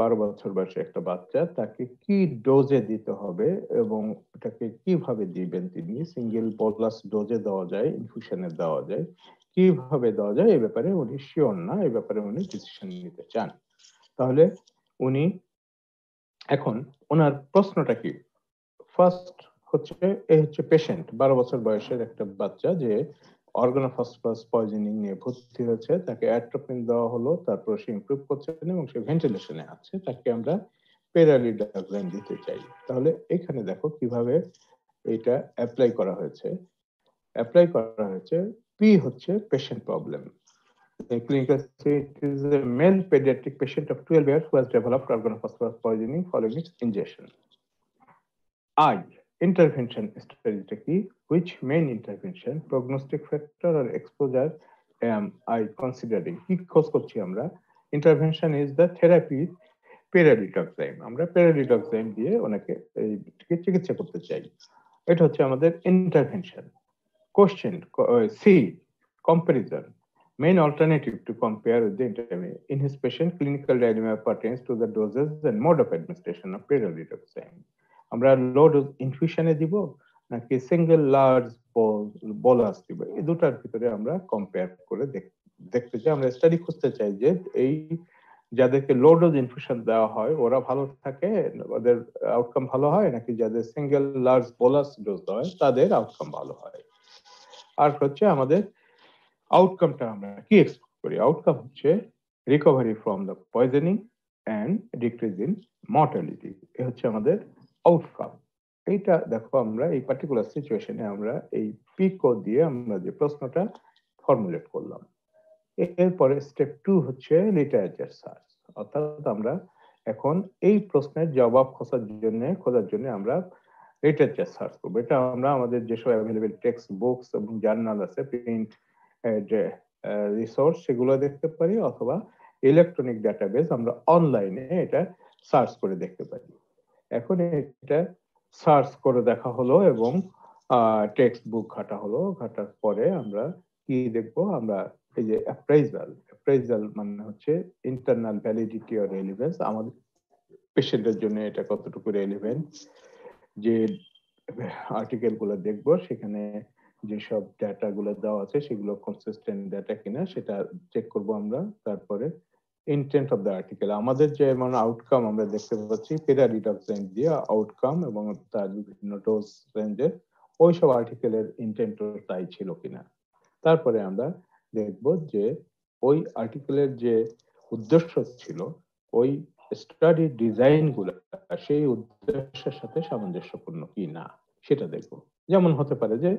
বারো বছর বয়সে একটা বাচ্চা তাকে কি ডোজে দিতে হবে এবং ওটাকে কিভাবে দিবেন তিনি সিঙ্গেল বদলাস ডোজে দেওয়া যায় ইনফিউশনে দেওয়া যায় কিভাবে দেওয়া যায় এ ব্যাপারে উনি শিওর না এ ব্যাপারে উনি ডিসিশন নিতে চান তাহলে উনি এখন ওনার প্রশ্নটা কি ফার্স্ট হচ্ছে এ হচ্ছে পেশেন্ট বারো বছর বয়সের একটা বাচ্চা যে অর্গানোফসফাস পয়জনিং নিয়ে ভর্তি হয়েছে তাকে অ্যাট্রোপিন দেওয়া হলো তারপর সে ইমপ্রুভ করছে এবং সে ভেন্টিলেশনে আছে তাকে আমরা প্যারালিডাগ্রাম দিতে চাই তাহলে এখানে দেখো কিভাবে এটা অ্যাপ্লাই করা হয়েছে অ্যাপ্লাই করা হয়েছে পি হচ্ছে patient problem a clinical study, is a male pediatric patient of 12 years who has developed organophosphorus poisoning following its ingestion. I, intervention strategy, which main intervention, prognostic factor or exposure am I considering? Intervention is the therapy pralidoxime আমরা pralidoxime দিয়ে ওনাকে চিকিৎসা করতে চাই এটা হচ্ছে আমাদের intervention question C comparison main alternative to compare with the intravenous. In his patient, clinical dilemma pertains to the doses and mode of administration of pyrrolidopsin. আমরা লো ডোজ ইনফিউশনে দিব নাকি সিঙ্গেল লার্জ বলাস দিব এই দুটার ভিতরে আমরা কম্পেয়ার করে দেখতে চাই আমরা স্টাডি খুঁজতে চাই যে এই যাদেরকে লো ডোজ ইনফিউশন দেওয়া হয় ওরা ভালো থাকে ওদের আউটকাম ভালো হয় নাকি যাদের সিঙ্গেল লার্জ বোলাস ডোজ দেওয়া হয় তাদের আউটকাম ভালো হয় আর হচ্ছে আমাদের আহ আউটকামটা আমরা কি এক্সপেক্ট করি আউটকাম হচ্ছে recovery from the poisoning and decrease in mortality এ হচ্ছে আমাদের আউটকাম এইটা দেখো আমরা এই পার্টিকুলার সিচুয়েশনে আমরা এই পিকো দিয়ে আমরা যে প্রশ্নটা ফর্মুলেট করলাম এরপরে স্টেপ টু হচ্ছে লিটারেচার সার্চ অর্থাৎ আমরা এখন এই প্রশ্নের জবাব খোঁজার জন্য খোঁজার জন্য আমরা লিটারেচার সার্চ করবো এটা আমরা আমাদের যেসব অ্যাভেলেবেল টেক্সট বুকস এবং জার্নাল আছে প্রিন্ট যে রিসোর্স সেগুলো দেখতে পারি অথবা ইলেকট্রনিক ডাটাবেস আমরা অনলাইনে এটা সার্চ করে দেখতে পারি এখন এটা সার্চ করে দেখা হলো এবং টেক্সট বুক ঘাটা হলো ঘাটার পরে আমরা কি দেখব আমরা এই যে অ্যাপ্রাইজাল অ্যাপ্রাইজাল মানে হচ্ছে ইন্টারনাল ভ্যালিডিটি অর রেলিভেন্স আমাদের পেশেন্টের জন্য এটা কতটুকু রেলিভেন্স যে আর্টিকেলগুলো দেখবো সেখানে যেসব ডেটা গুলো দেওয়া আছে সেগুলো কনসিস্টেন্ট ডেটা কিনা সেটা চেক করব আমরা তারপরে ইন্টেন্ট অফ দ্য আর্টিকেল আমাদের যে মানে আউটকাম আমরা দেখতে পাচ্ছি পেরা অফ রেঞ্জ দিয়ে আউটকাম এবং তার বিভিন্ন ডোজ রেঞ্জের সব আর্টিকেলের ইন্টেন্ট তাই ছিল কিনা তারপরে আমরা দেখব যে ওই আর্টিকেলের যে উদ্দেশ্য ছিল ওই স্টাডি ডিজাইন গুলো সেই উদ্দেশ্যের সাথে সামঞ্জস্যপূর্ণ কি না সেটা দেখব যেমন হতে পারে যে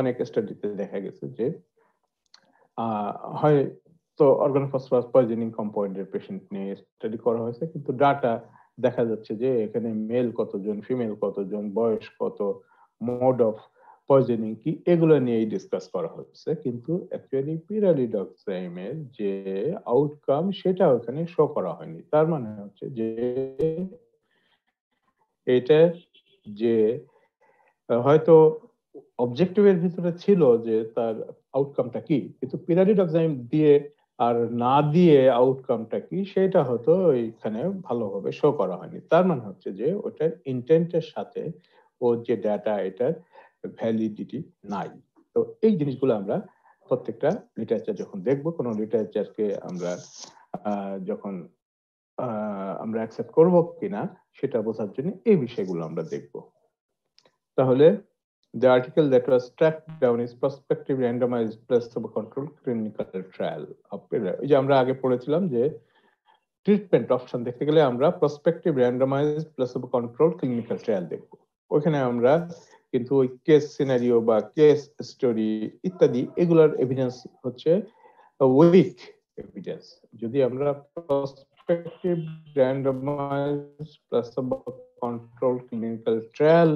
অনেক স্টাডিতে দেখা গেছে যে হয় তো অর্গানোফসফরাস পয়জনিং কম্পাউন্ডের পেশেন্ট নিয়ে স্টাডি করা হয়েছে কিন্তু ডাটা দেখা যাচ্ছে যে এখানে মেল কতজন ফিমেল কতজন বয়স কত মোড অফ পয়জনিং কি এগুলো নিয়েই ডিসকাস করা হচ্ছে কিন্তু অ্যাকচুয়ালি পিরালিডক্সাইমের যে আউটকাম সেটা ওখানে শো করা হয়নি তার মানে হচ্ছে যে এটা যে হয়তো অবজেক্টিভের ভিতরে ছিল যে তার আউটকামটা কি কিন্তু পিরিয়ড অফ টাইম দিয়ে আর না দিয়ে আউটকামটা কি সেটা হয়তো এইখানে ভালোভাবে শো করা হয়নি তার মানে হচ্ছে যে ওটার ইন্টেন্টের সাথে ওর যে ডাটা এটার ভ্যালিডিটি নাই তো এই জিনিসগুলো আমরা প্রত্যেকটা লিটারেচার যখন দেখব কোনো লিটারেচারকে আমরা যখন আমরা অ্যাকসেপ্ট করব কিনা সেটা বোঝার জন্য এই বিষয়গুলো আমরা দেখব তাহলে The article that was tracked down is prospective randomized placebo control clinical trial of এই যে আমরা আগে পড়েছিলাম যে ট্রিটমেন্ট অপশন দেখতে গেলে আমরা prospective randomized placebo control clinical trial দেখব ওখানে আমরা কিন্তু ওই কেস সিনারিও বা কেস স্টোরি ইত্যাদি এগুলার এভিডেন্স হচ্ছে উইক এভিডেন্স যদি আমরা prospective randomized placebo control clinical trial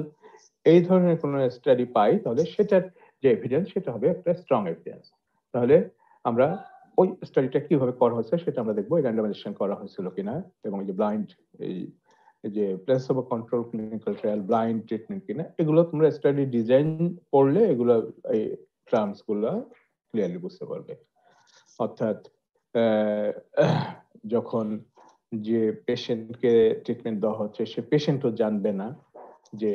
এই ধরনের কোনো স্টাডি পাই তাহলে সেটার যে এভিডেন্স সেটা হবে একটা স্ট্রং এভিডেন্স তাহলে আমরা ওই স্টাডিটা কিভাবে করা হয়েছে সেটা আমরা দেখবো র্যান্ডামাইজেশন করা হয়েছিল কিনা এবং যে ব্লাইন্ড এই যে placebo control clinical trial blind treatment কিনা এগুলো তোমরা স্টাডি ডিজাইন পড়লে এগুলো এই টার্মস গুলো ক্লিয়ারলি বুঝতে পারবে অর্থাৎ যখন যে পেশেন্টকে ট্রিটমেন্ট দেওয়া হচ্ছে সে পেশেন্টও জানবে না যে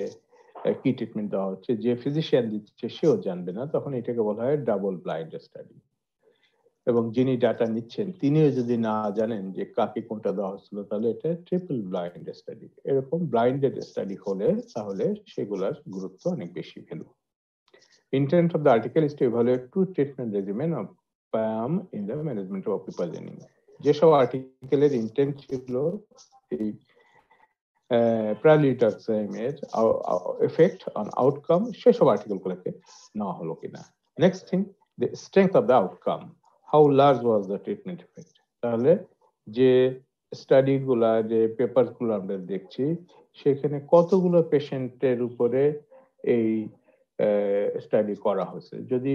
কি ট্রিটমেন্ট দেওয়া হচ্ছে যে ফিজিশিয়ান দিচ্ছে সেও জানবে না তখন এটাকে বলা হয় ডাবল ব্লাইন্ড স্টাডি এবং যিনি ডাটা নিচ্ছেন তিনিও যদি না জানেন যে কাকে কোনটা দেওয়া হচ্ছিল তাহলে এটা ট্রিপল ব্লাইন্ড স্টাডি এরকম ব্লাইন্ডেড স্টাডি হলে তাহলে সেগুলোর গুরুত্ব অনেক বেশি value intent of the article is to evaluate two treatment regimen of PAM in the management of opipogening যেসব আর্টিকেলের ইন্টেন্ট ছিল এই প্যারালিটাক্সাইমের এফেক্ট অন আউটকাম সেসব আর্টিকেলগুলোকে নেওয়া হলো কিনা next thing the strength of the outcome how large was the treatment effect তাহলে যে স্টাডিগুলা যে পেপারগুলো আমরা দেখছি সেখানে কতগুলো পেশেন্টের উপরে এই স্টাডি করা হয়েছে যদি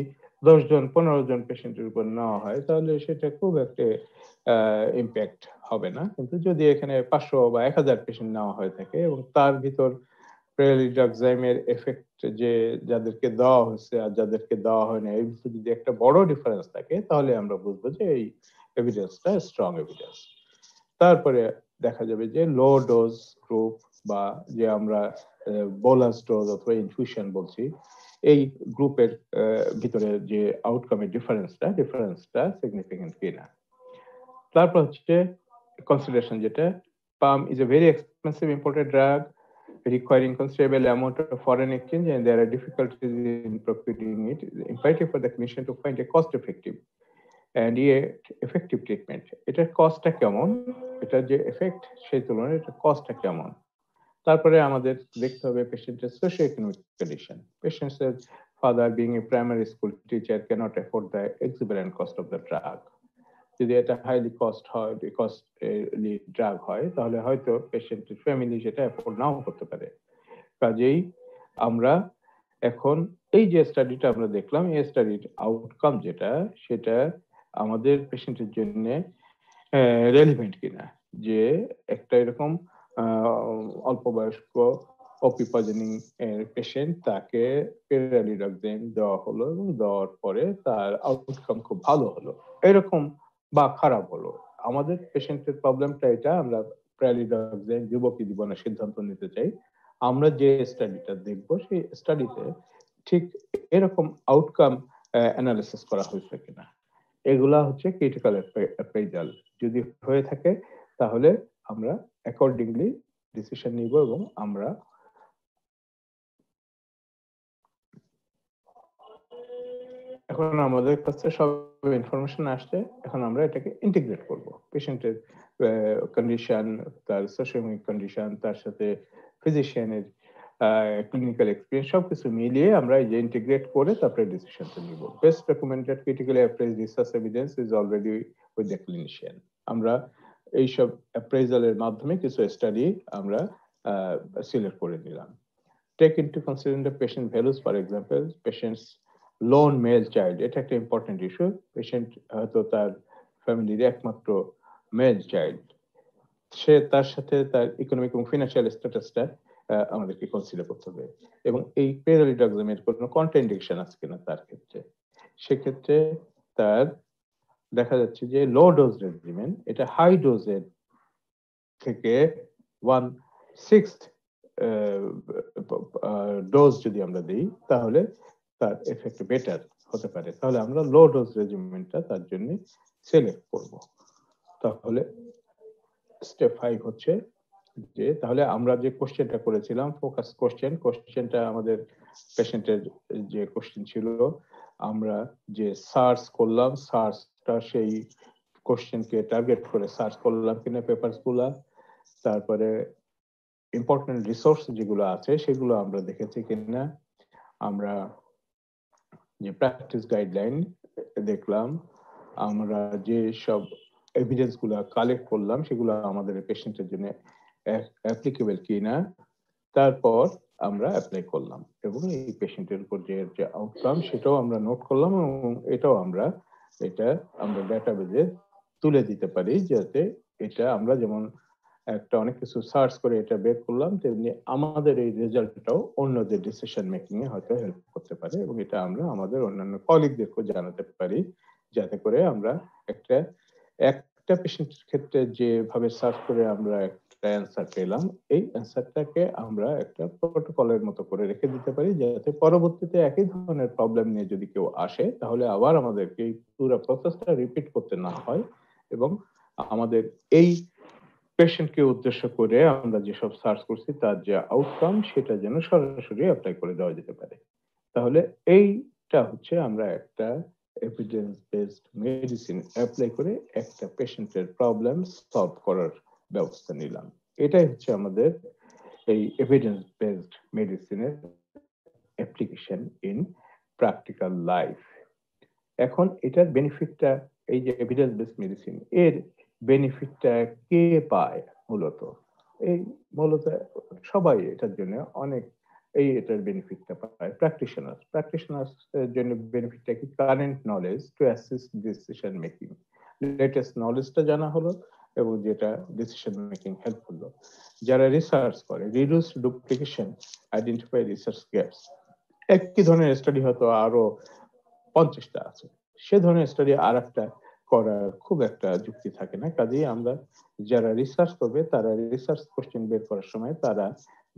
জন পনেরো জন পেশেন্টের উপর নেওয়া হয় তাহলে সেটা খুব একটা ইম্প্যাক্ট হবে না কিন্তু যদি এখানে পাঁচশো বা এক হাজার পেশেন্ট নেওয়া হয়ে থাকে এবং তার ভিতর এফেক্ট যে যাদেরকে দেওয়া হয়েছে আর যাদেরকে দেওয়া হয় না ভিতরে যদি একটা বড় ডিফারেন্স থাকে তাহলে আমরা বুঝবো যে এই এভিডেন্সটা স্ট্রং এভিডেন্স তারপরে দেখা যাবে যে লো ডোজ গ্রুপ বা যে আমরা বোলাস ডোজ অথবা ইনফিউশন বলছি এই গ্রুপের ভিতরে যে আউটকামের ডিফারেন্সটা ডিফারেন্সটা সিগনিফিকেন্ট কিনা তারপর হচ্ছে কনসিডারেশন যেটা PAM is a very expensive imported drug requiring considerable amount of foreign exchange and there are difficulties in procuring it imperative for the commission to find a cost effective and ইয়ে effective treatment এটার কস্টটা কেমন এটার যে effect সেই তুলনায় এটার কস্টটা কেমন তারপরে আমাদের দেখতে হবে পেশেন্টের সোশ্যো ইকোনমিক কন্ডিশন পেশেন্টের father being a primary school teacher can't afford the exorbitant cost of the drug যদি এটা হাইলি কস্ট হয় কস্টলি ড্রাগ হয় তাহলে হয়তো পেশেন্টের ফ্যামিলি সেটা এফোর্ড নাও করতে পারে কাজেই আমরা এখন এই যে স্টাডিটা আমরা দেখলাম এই স্টাডির আউটকাম যেটা সেটা আমাদের পেশেন্টের জন্য রেলিভেন্ট কিনা যে একটা এরকম অল্প বয়স্ক অপিপাজনিং এর পেশেন্ট তাকে পেরালিডক্সেন দেওয়া হলো এবং দেওয়ার পরে তার আউটকাম খুব ভালো হলো এরকম বা খারাপ হলো আমাদের পেশেন্টের প্রবলেমটা এটা আমরা প্যারালিডক্সেন যুবকি জীবনে সিদ্ধান্ত নিতে চাই আমরা যে স্টাডিটা দেখব সেই স্টাডিতে ঠিক এরকম আউটকাম অ্যানালিসিস করা হয়েছে কিনা এগুলা হচ্ছে ক্রিটিক্যাল অ্যাপ্রেজাল যদি হয়ে থাকে তাহলে আমরা অ্যাকর্ডিংলি ডিসিশন নিব এবং আমরা এখন আমাদের কাছে সব ইনফরমেশন আসছে এখন আমরা এটাকে ইন্টিগ্রেট করব পেশেন্টের কন্ডিশন তার সোশিয়োমিক কন্ডিশন তার সাথে ফিজিশিয়ানের ক্লিনিক্যাল এক্সপিরিয়েন্স সব কিছু মিলিয়ে আমরা এই যে ইন্টিগ্রেট করে তারপরে ডিসিশনটা নিব best recommended critically appraised research evidence is already with the clinician আমরা এইসব অ্যাপ্রাইজালের মাধ্যমে কিছু স্টাডি আমরা সিলেক্ট করে নিলাম take into consider the patient values for example patients lone male child এটা একটা ইম্পর্টেন্ট ইস্যু পেশেন্ট হয়তো তার ফ্যামিলির একমাত্র মেল চাইল্ড সে তার সাথে তার ইকোনমিক এবং ফিনান্সিয়াল স্ট্যাটাসটা আমাদেরকে কনসিডার করতে হবে এবং এই পেরালিডক্সামের কোনো কন্ট্রাইন্ডিকশন আছে কিনা তার ক্ষেত্রে সেক্ষেত্রে তার দেখা যাচ্ছে যে লো ডোজ রেজিমেন এটা হাই ডোজের থেকে ওয়ান সিক্স ডোজ যদি আমরা দিই তাহলে তার এফেক্ট বেটার হতে পারে তাহলে আমরা লো ডোজ রেজিমেন্টটা তার জন্য সিলেক্ট করব তাহলে স্টেপ ফাইভ হচ্ছে যে তাহলে আমরা যে কোশ্চেনটা করেছিলাম ফোকাস কোশ্চেন কোশ্চেনটা আমাদের পেশেন্টের যে কোশ্চেন ছিল আমরা যে সার্চ করলাম সার্চ টা সেই কোশ্চেনকে টার্গেট করে সার্চ করলাম কিনা পেপারস গুলা তারপরে ইম্পর্টেন্ট রিসোর্স যেগুলো আছে সেগুলো আমরা দেখেছি কিনা আমরা যে প্র্যাকটিস গাইডলাইন দেখলাম আমরা যে সব এভিডেন্স গুলা কালেক্ট করলাম সেগুলো আমাদের পেশেন্টের জন্য অ্যাপ্লিকেবল কিনা তারপর আমরা অ্যাপ্লাই করলাম এবং এই পেশেন্টের উপর যে আউটকাম সেটাও আমরা নোট করলাম এবং এটাও আমরা এটা আমরা ডেটাবেজে তুলে দিতে পারি যাতে এটা আমরা যেমন একটা অনেক কিছু সার্চ করে এটা বের করলাম তেমনি আমাদের এই রেজাল্টটাও অন্যদের ডিসিশন মেকিং এ হয়তো হেল্প করতে পারে এবং এটা আমরা আমাদের অন্যান্য কলিগদেরকেও জানাতে পারি যাতে করে আমরা একটা একটা পেশেন্টের ক্ষেত্রে যেভাবে সার্চ করে আমরা অ্যান্সার পেলাম এই অ্যান্সারটাকে আমরা একটা প্রোটোকলের মতো করে রেখে দিতে পারি যাতে পরবর্তীতে একই ধরনের প্রবলেম নিয়ে যদি কেউ আসে তাহলে আবার আমাদেরকে এই পুরো প্রসেসটা রিপিট করতে না হয় এবং আমাদের এই পেশেন্টকে উদ্দেশ্য করে আমরা যেসব সার্চ করছি তার যে আউটকাম সেটা যেন সরাসরি অ্যাপ্লাই করে দেওয়া যেতে পারে তাহলে এইটা হচ্ছে আমরা একটা এভিডেন্স বেসড মেডিসিন অ্যাপ্লাই করে একটা পেশেন্টের প্রবলেম সলভ করার ব্যবস্থা নিলাম এটাই হচ্ছে আমাদের এই এভিডেন্স বেসড মেডিসিনের অ্যাপ্লিকেশন ইন প্র্যাকটিক্যাল লাইফ এখন এটার বেনিফিটটা এই যে এভিডেন্স বেসড মেডিসিন এর বেনিফিটটা কে পায় মূলত এই মূলত সবাই এটার জন্য অনেক এই এটার বেনিফিটটা পায় প্র্যাকটিশনার্স প্র্যাকটিশনার্স এর জন্য বেনিফিটটা কি current knowledge to assist decision making latest নলেজটা জানা হলো এবং যেটা ডিসিশন মেকিং হেল্প করলো যারা রিসার্চ করে reduce duplication identify research gaps একই ধরনের স্টাডি হয়তো আরো পঞ্চাশটা আছে সে ধরনের স্টাডি আর একটা করার খুব একটা যুক্তি থাকে না কাজেই আমরা যারা রিসার্চ করবে তারা রিসার্চ কোশ্চেন বের করার সময় তারা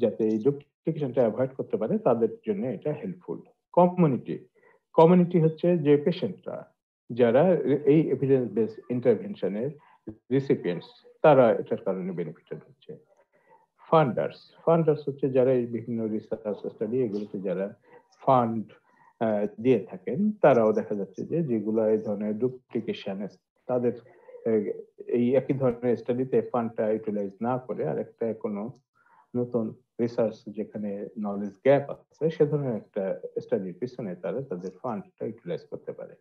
যাতে এই ডুপ্লিকেশনটা অ্যাভয়েড করতে পারে তাদের জন্য এটা হেল্পফুল কমিউনিটি কমিউনিটি হচ্ছে যে পেশেন্টরা যারা এই এভিডেন্স বেস ইন্টারভেনশনের রিসিপিয়েন্টস তারা এটার কারণে বেনিফিটেড হচ্ছে ফান্ডার্স ফান্ডার্স হচ্ছে যারা এই বিভিন্ন রিসার্চ স্টাডি এগুলোতে যারা ফান্ড দিয়ে থাকেন তারাও দেখা যাচ্ছে যে যেগুলো এই ধরনের ডুপ্লিকেশন তাদের এই একই ধরনের স্টাডিতে ফান্ডটা ইউটিলাইজ না করে আর একটা কোনো নতুন রিসার্চ যেখানে নলেজ গ্যাপ আছে সে ধরনের একটা স্টাডির পিছনে তারা তাদের ফান্ডটা ইউটিলাইজ করতে পারে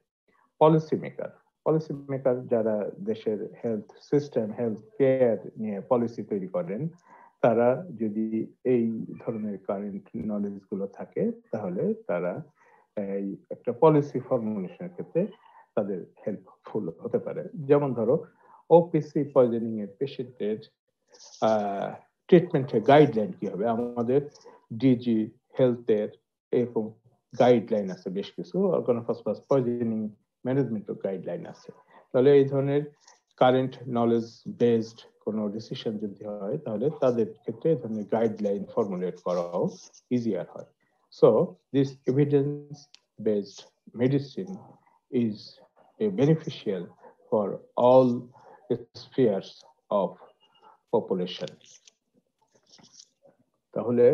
পলিসি মেকার পলিসি মেকার যারা দেশের হেলথ সিস্টেম হেলথ কেয়ার নিয়ে পলিসি তৈরি করেন তারা যদি এই ধরনের কারেন্ট নলেজ গুলো থাকে তাহলে তারা এই একটা পলিসি ফর্মুলেশনের ক্ষেত্রে তাদের হেল্পফুল হতে পারে যেমন ধরো ওপিসি পয়জনিং এর পেশেন্টের ট্রিটমেন্টের গাইডলাইন কি হবে আমাদের ডিজি হেলথের এরকম গাইডলাইন আছে বেশ কিছু অর্গানোফসফাস পয়জনিং ম্যানেজমেন্ট গাইডলাইন আছে তাহলে এই ধরনের কারেন্ট নলেজ বেসড কোনো ডিসিশন যদি হয় তাহলে তাদের ক্ষেত্রে এই ধরনের গাইডলাইন ফর্মুলেট করাও ইজিয়ার হয় so this evidence based medicine is a beneficial for all spheres of population তাহলে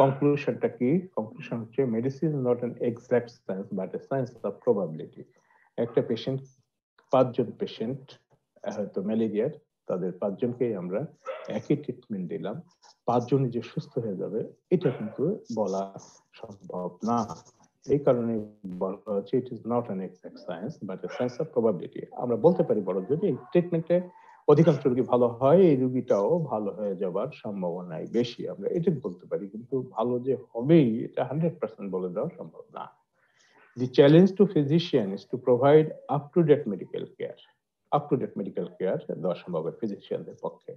কনক্লুশনটা কি কনক্লুশন হচ্ছে medicine not an exact science but a science of probability একটা পেশেন্ট পাঁচজন পেশেন্ট হয়তো ম্যালেরিয়ার তাদের পাঁচজনকেই আমরা একই ট্রিটমেন্ট দিলাম পাঁচজন যে সুস্থ হয়ে যাবে এটা কিন্তু বলা সম্ভব না এই কারণে বলা হচ্ছে it is not an exact science but a science of probability আমরা বলতে পারি বড় যদি এই ট্রিটমেন্টে অধিকাংশ রোগী ভালো হয় এই রোগীটাও ভালো হয়ে যাবার সম্ভাবনাই বেশি আমরা এটা বলতে পারি কিন্তু ভালো যে হবেই এটা হান্ড্রেড পার্সেন্ট বলে দেওয়া সম্ভব না The challenge to physician is to provide up-to-date medical care, up-to-date medical care দেওয়া সম্ভব হয় ফিজিশিয়ানদের পক্ষে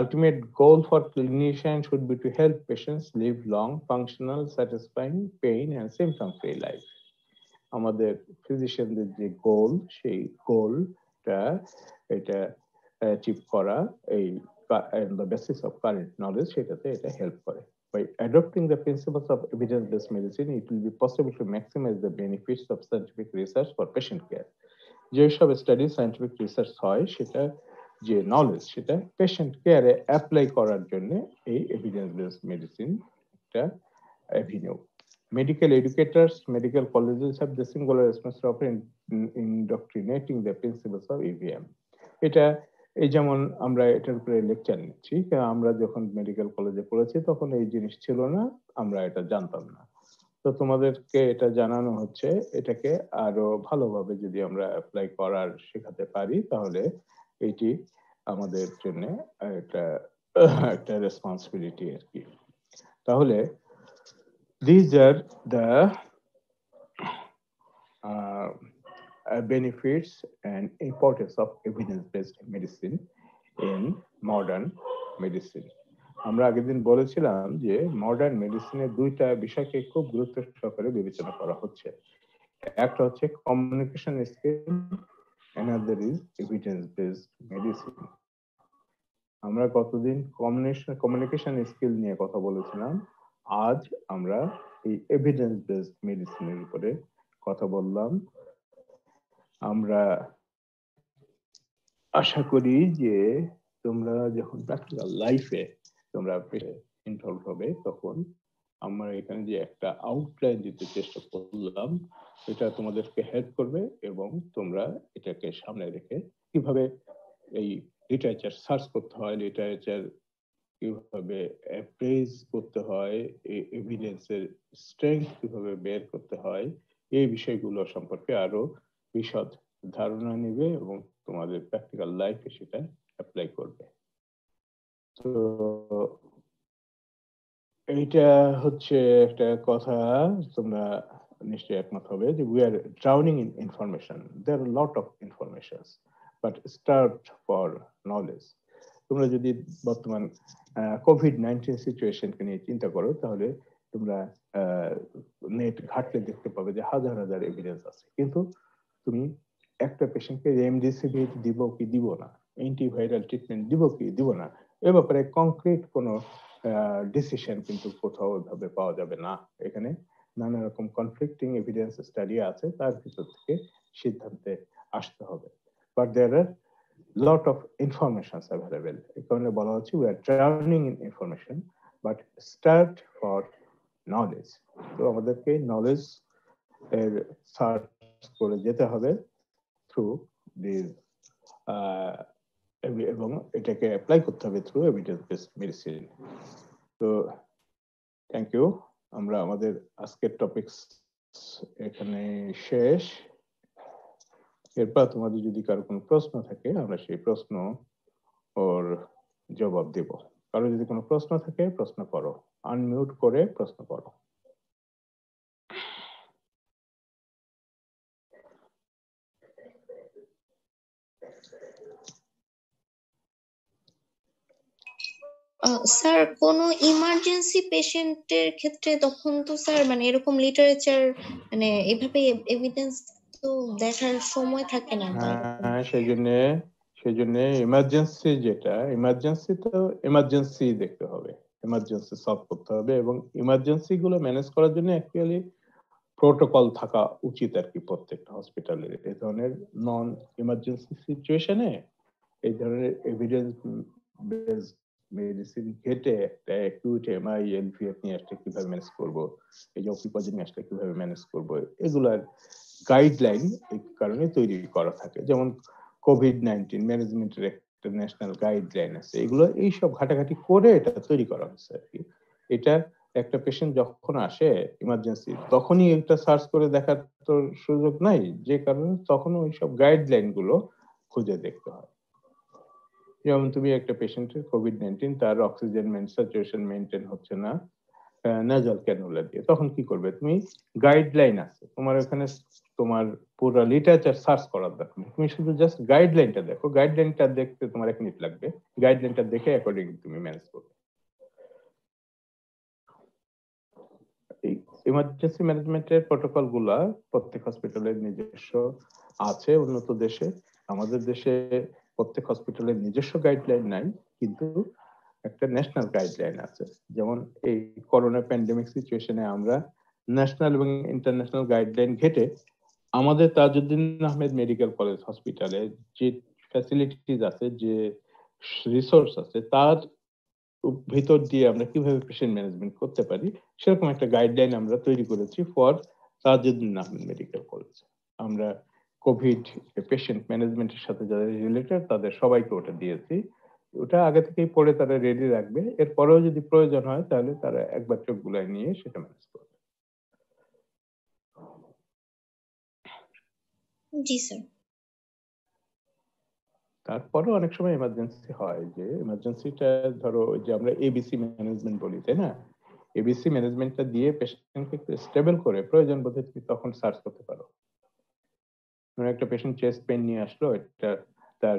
ultimate goal for clinician should be to help patients live long, functional, satisfying, pain and symptom-free life. আমাদের ফিজিশিয়ানদের যে গোল সেই গোলটা এটা achieve করা এই on the basis of current knowledge সেটাতে এটা help করে By adopting the principles of evidence-based medicine, it will be possible to maximize the benefits of scientific research for patient care যেসব স্টাডি সায়েন্টিফিক রিসার্চ হয় সেটা যে knowledge সেটা patient কেয়ারে apply করার জন্য এই এভিডেন্স বেস মেডিসিন একটা avenue medical educators medical colleges have the singular responsibility of indoctrinating the principles of EVM এটা এই যেমন আমরা এটার উপরে লেকচার নিচ্ছি আমরা যখন মেডিকেল কলেজে পড়েছি তখন এই জিনিস ছিল না আমরা এটা জানতাম না তো তোমাদেরকে এটা জানানো হচ্ছে এটাকে আরো ভালোভাবে যদি আমরা অ্যাপ্লাই করার শেখাতে পারি তাহলে এটি আমাদের জন্য একটা একটা রেসপন্সিবিলিটি আর কি তাহলে these are the uh, benefits and importance of evidence-based medicine in modern medicine. আমরা আগের দিন বলেছিলাম যে মডার্ন মেডিসিনের দুইটা বিষয়কে খুব গুরুত্ব সহকারে বিবেচনা করা হচ্ছে একটা হচ্ছে communication skill another is evidence based medicine আমরা কতদিন কমিউনিকেশন কমিউনিকেশন স্কিল নিয়ে কথা বলেছিলাম আজ আমরা এই এভিডেন্স বেসড মেডিসিনের উপরে কথা বললাম আমরা আশা করি যে তোমরা যখন প্র্যাকটিক্যাল লাইফে তোমরা ইনভলভ হবে তখন আমরা এখানে যে একটা আউটলাইন দিতে চেষ্টা করলাম এটা তোমাদেরকে হেল্প করবে এবং তোমরা এটাকে সামনে রেখে কিভাবে এই লিটারেচার সার্চ করতে হয় লিটারেচার কিভাবে অ্যাপ্রেজ করতে হয় এই এভিডেন্সের স্ট্রেংথ কিভাবে বের করতে হয় এই বিষয়গুলো সম্পর্কে আরো বিশদ ধারণা নিবে এবং তোমাদের প্র্যাকটিক্যাল লাইফে সেটা অ্যাপ্লাই করবে তো এইটা হচ্ছে একটা কথা তোমরা নিশ্চয়ই একমত হবে যে we are drowning in information they are lot of information but start for knowledge তোমরা যদি বর্তমান কোভিড নাইন্টিন সিচুয়েশনকে নিয়ে চিন্তা করো তাহলে তোমরা নেট ঘাটলে দেখতে পাবে যে হাজার হাজার এভিডেন্স আছে কিন্তু তুমি একটা পেশেন্টকে রেমডেসিভির দিব কি দিব না অ্যান্টিভাইরাল ট্রিটমেন্ট দিব কি দিব না এ ব্যাপারে কংক্রিট কোনো ডিসিশন কিন্তু কোথাও ভাবে পাওয়া যাবে না এখানে নানা রকম কনফ্লিক্টিং এভিডেন্স স্টাডি আছে তার ভিতর থেকে সিদ্ধান্তে আসতে হবে but there are of of informations available. বলা হচ্ছে we are drowning in information but start for knowledge তো আমাদেরকে নলেজ এর সার্চ করে যেতে হবে থ্রু দিস এবং এটাকে অ্যাপ্লাই করতে হবে থ্রু এভিডেন্স বেসড মেডিসিন তো থ্যাংক ইউ আমরা আমাদের আজকের টপিকস এখানে শেষ এরপর তোমাদের যদি কারো কোনো প্রশ্ন থাকে আমরা সেই প্রশ্ন ওর জবাব দেব কারো যদি কোনো প্রশ্ন থাকে প্রশ্ন করো আনমিউট করে প্রশ্ন করো স্যার কোনো ইমার্জেন্সি পেশেন্টের ক্ষেত্রে তখন তো স্যার মানে এরকম লিটারেচার মানে এভাবে এভিডেন্স তো দেখার সময় থাকে না হ্যাঁ সেই জন্য সেই জন্য ইমার্জেন্সি যেটা ইমার্জেন্সি তো ইমার্জেন্সি দেখতে হবে ইমার্জেন্সি সলভ করতে হবে এবং ইমার্জেন্সি গুলো ম্যানেজ করার জন্য অ্যাকচুয়ালি প্রোটোকল থাকা উচিত আর কি প্রত্যেকটা হসপিটালের এই ধরনের নন ইমার্জেন্সি সিচুয়েশনে এই ধরনের এভিডেন্স বেসড মেডিসিন ঘেটে অ্যাকিউট এমআই এলপিএফ নিয়ে আসটা কিভাবে ম্যানেজ করব এই যে নিয়ে আসটা কিভাবে ম্যানেজ করব এগুলার গাইডলাইন এই কারণে তৈরি করা থাকে যেমন কোভিড নাইন্টিন ম্যানেজমেন্টের একটা ন্যাশনাল গাইডলাইন আছে এগুলো এইসব ঘাটাঘাটি করে এটা তৈরি করা হয়েছে আর কি এটা একটা পেশেন্ট যখন আসে ইমার্জেন্সি তখনই একটা সার্চ করে দেখার তো সুযোগ নাই যে কারণে তখন ওই সব গাইডলাইন গুলো খুঁজে দেখতে হয় যেমন তুমি একটা পেশেন্টের কোভিড নাইন্টিন তার অক্সিজেন স্যাচুরেশন মেনটেন হচ্ছে না নাজাল ক্যানুলা দিয়ে তখন কি করবে তুমি গাইডলাইন আছে তোমার ওখানে তোমার পুরো লিটারেচার সার্চ করার দরকার নেই তুমি শুধু জাস্ট গাইডলাইনটা দেখো গাইডলাইনটা দেখতে তোমার এক মিনিট লাগবে গাইডলাইনটা দেখে অ্যাকর্ডিং তুমি ম্যানেজ করবে ইমার্জেন্সি ম্যানেজমেন্টের প্রটোকল গুলা প্রত্যেক হসপিটালের নিজস্ব আছে উন্নত দেশে আমাদের দেশে প্রত্যেক হসপিটালের নিজস্ব গাইডলাইন নাই কিন্তু একটা ন্যাশনাল গাইডলাইন আছে যেমন এই করোনা প্যান্ডেমিক সিচুয়েশনে আমরা ন্যাশনাল এবং ইন্টারন্যাশনাল গাইডলাইন ঘেটে আমাদের তাজউদ্দিন আহমেদ মেডিকেল কলেজ হসপিটালে যে ফ্যাসিলিটিস আছে যে রিসোর্স আছে তার ভিতর দিয়ে আমরা কিভাবে পেশেন্ট ম্যানেজমেন্ট করতে পারি সেরকম একটা গাইডলাইন আমরা তৈরি করেছি for Tajuddin Ahmed medical college আমরা কোভিড পেশেন্ট ম্যানেজমেন্টের সাথে যাদের রিলেটেড তাদের সবাইকে ওটা দিয়েছি ওটা আগে থেকেই পড়ে তারা রেডি রাখবে এরপরেও যদি প্রয়োজন হয় তাহলে তারা একবার চোখ নিয়ে সেটা ম্যানেজ করবে তারপরে অনেক সময় এমার্জেন্সি হয় যে এমার্জেন্সিটা ধরো যে আমরা এবিসি ম্যানেজমেন্ট বলি তাই না এবিসি ম্যানেজমেন্টটা দিয়ে পেশেন্টকে স্টেবল করে প্রয়োজন বোধে তুমি তখন সার্চ করতে পারো মানে একটা পেশেন্ট চেস্ট পেন নিয়ে আসলো এটা তার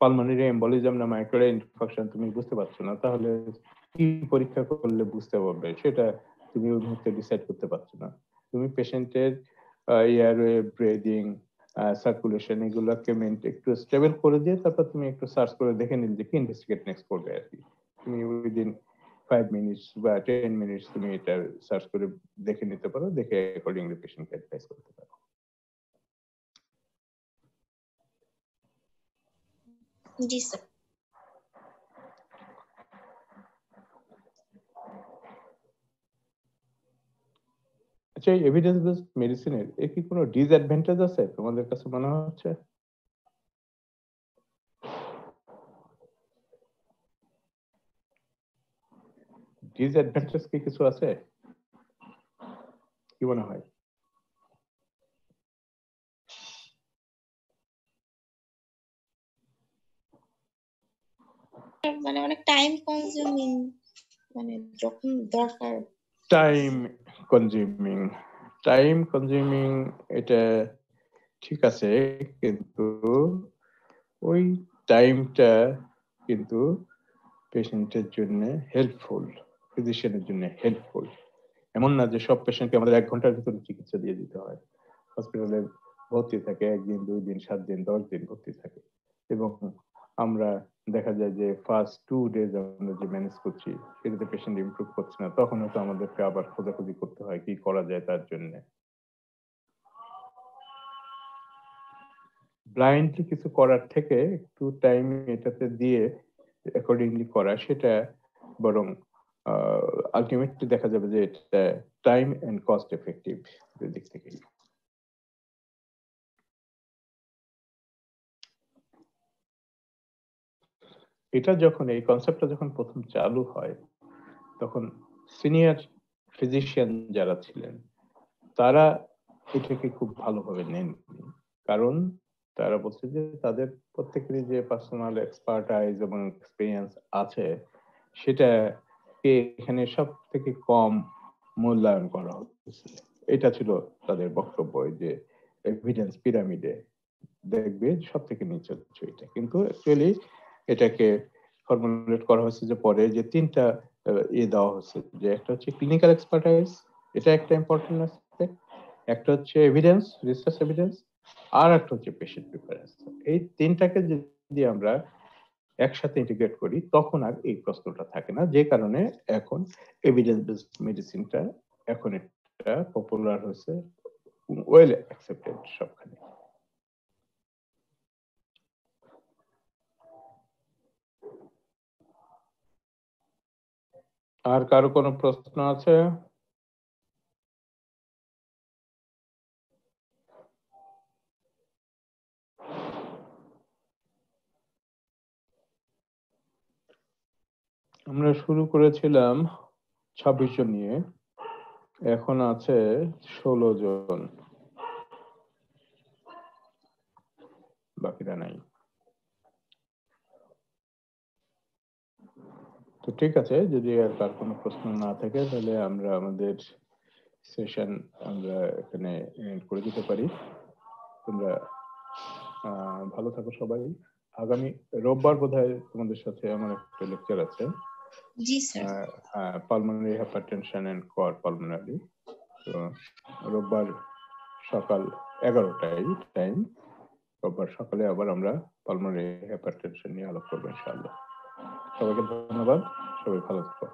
পালমোনারি এম্বলিজম না মাইক্রোলাইন ইনফেকশন তুমি বুঝতে পারছো না তাহলে কি পরীক্ষা করলে বুঝতে পারবে সেটা তুমি ওই মুহূর্তে ডিসাইড করতে পারছো না তুমি পেশেন্টের এয়ারওয়ে ব্রেদিং সার্কুলেশন এগুলোকে মেনটে একটু স্টেবল করে দিয়ে তারপর তুমি একটু সার্চ করে দেখে নিলে যে কি ইনভেস্টিগেট নেক্সট করবে আর কি তুমি উইদিন ফাইভ মিনিটস বা টেন মিনিটস তুমি এটা সার্চ করে দেখে নিতে পারো দেখে অ্যাকর্ডিংলি পেশেন্টকে অ্যাডভাইস করতে পারো জি স্যার আচ্ছা এভিডেন্স বেসড মেডিসিনের এর কি কোনো ডিসঅ্যাডভান্টেজ আছে তোমাদের কাছে মনে হচ্ছে ডিসঅ্যাডভান্টেজ কি কিছু আছে কি মনে হয় মানে অনেক টাইম কনজিউমিং মানে যখন দরকার টাইম কনজিউমিং টাইম কনজিউমিং এটা ঠিক আছে কিন্তু ওই টাইমটা কিন্তু পেশেন্টের জন্য হেল্পফুল ফিজিশিয়ানের জন্য হেল্পফুল এমন না যে সব পেশেন্টকে আমাদের এক ঘন্টার ভিতরে চিকিৎসা দিয়ে দিতে হয় হসপিটালে ভর্তি থাকে একদিন দুই দিন সাত দিন দশ দিন ভর্তি থাকে এবং আমরা দেখা যায় যে ফার্স্ট টু ডেজ আমরা যে ম্যানেজ করছি সেটাতে পেশেন্ট ইমপ্রুভ করছে না তখন হয়তো আমাদেরকে আবার খোঁজাখুঁজি করতে হয় কি করা যায় তার জন্য ব্লাইন্ডলি কিছু করার থেকে একটু টাইম এটাতে দিয়ে অ্যাকর্ডিংলি করা সেটা বরং আলটিমেটলি দেখা যাবে যে এটা টাইম এন্ড কস্ট এফেক্টিভ দিক থেকে এটা যখন এই কনসেপ্টটা যখন প্রথম চালু হয় তখন সিনিয়র ফিজিশিয়ান যারা ছিলেন তারা এটাকে খুব ভালোভাবে নেন কারণ তারা বলছে যে তাদের প্রত্যেকেরই যে পার্সোনাল এক্সপার্টাইজ এবং এক্সপিরিয়েন্স আছে সেটা কে এখানে সব থেকে কম মূল্যায়ন করা হচ্ছে এটা ছিল তাদের বক্তব্য যে এভিডেন্স পিরামিডে দেখবে সব থেকে নিচে হচ্ছে এটা কিন্তু অ্যাকচুয়ালি এটাকে ফর্মুলেট করা হয়েছে যে পরে যে তিনটা ইয়ে দেওয়া হচ্ছে যে একটা হচ্ছে ক্লিনিক্যাল এক্সপার্টাইজ এটা একটা ইম্পর্টেন্ট আছে একটা হচ্ছে এভিডেন্স রিসার্চ এভিডেন্স আর একটা হচ্ছে পেশেন্ট প্রিফারেন্স এই তিনটাকে যদি আমরা একসাথে ইন্টিগ্রেট করি তখন আর এই প্রশ্নটা থাকে না যে কারণে এখন এভিডেন্স বেসড মেডিসিনটা এখন এটা পপুলার হয়েছে ওয়েল অ্যাকসেপ্টেড সবখানে আর কারো কোনো প্রশ্ন আছে আমরা শুরু করেছিলাম ছাব্বিশ জন নিয়ে এখন আছে ষোলো জন বাকিরা নাই তো ঠিক আছে যদি আর তার কোনো প্রশ্ন না থাকে তাহলে আমরা আমাদের সেশন আমরা এখানে এন্ড করে দিতে পারি তোমরা ভালো থাকো সবাই আগামী রোববার বোধহয় তোমাদের সাথে আমার একটা লেকচার আছে জি sir pulmonary hypertension and cor pulmonary তো রোববার সকাল এগারোটায় টাইম রোববার সকালে আবার আমরা পালমোনারি হাইপারটেনশন নিয়ে আলোক করবো ইনশাআল্লাহ সবাইকে ধন্যবাদ সবাই ভালো থাকো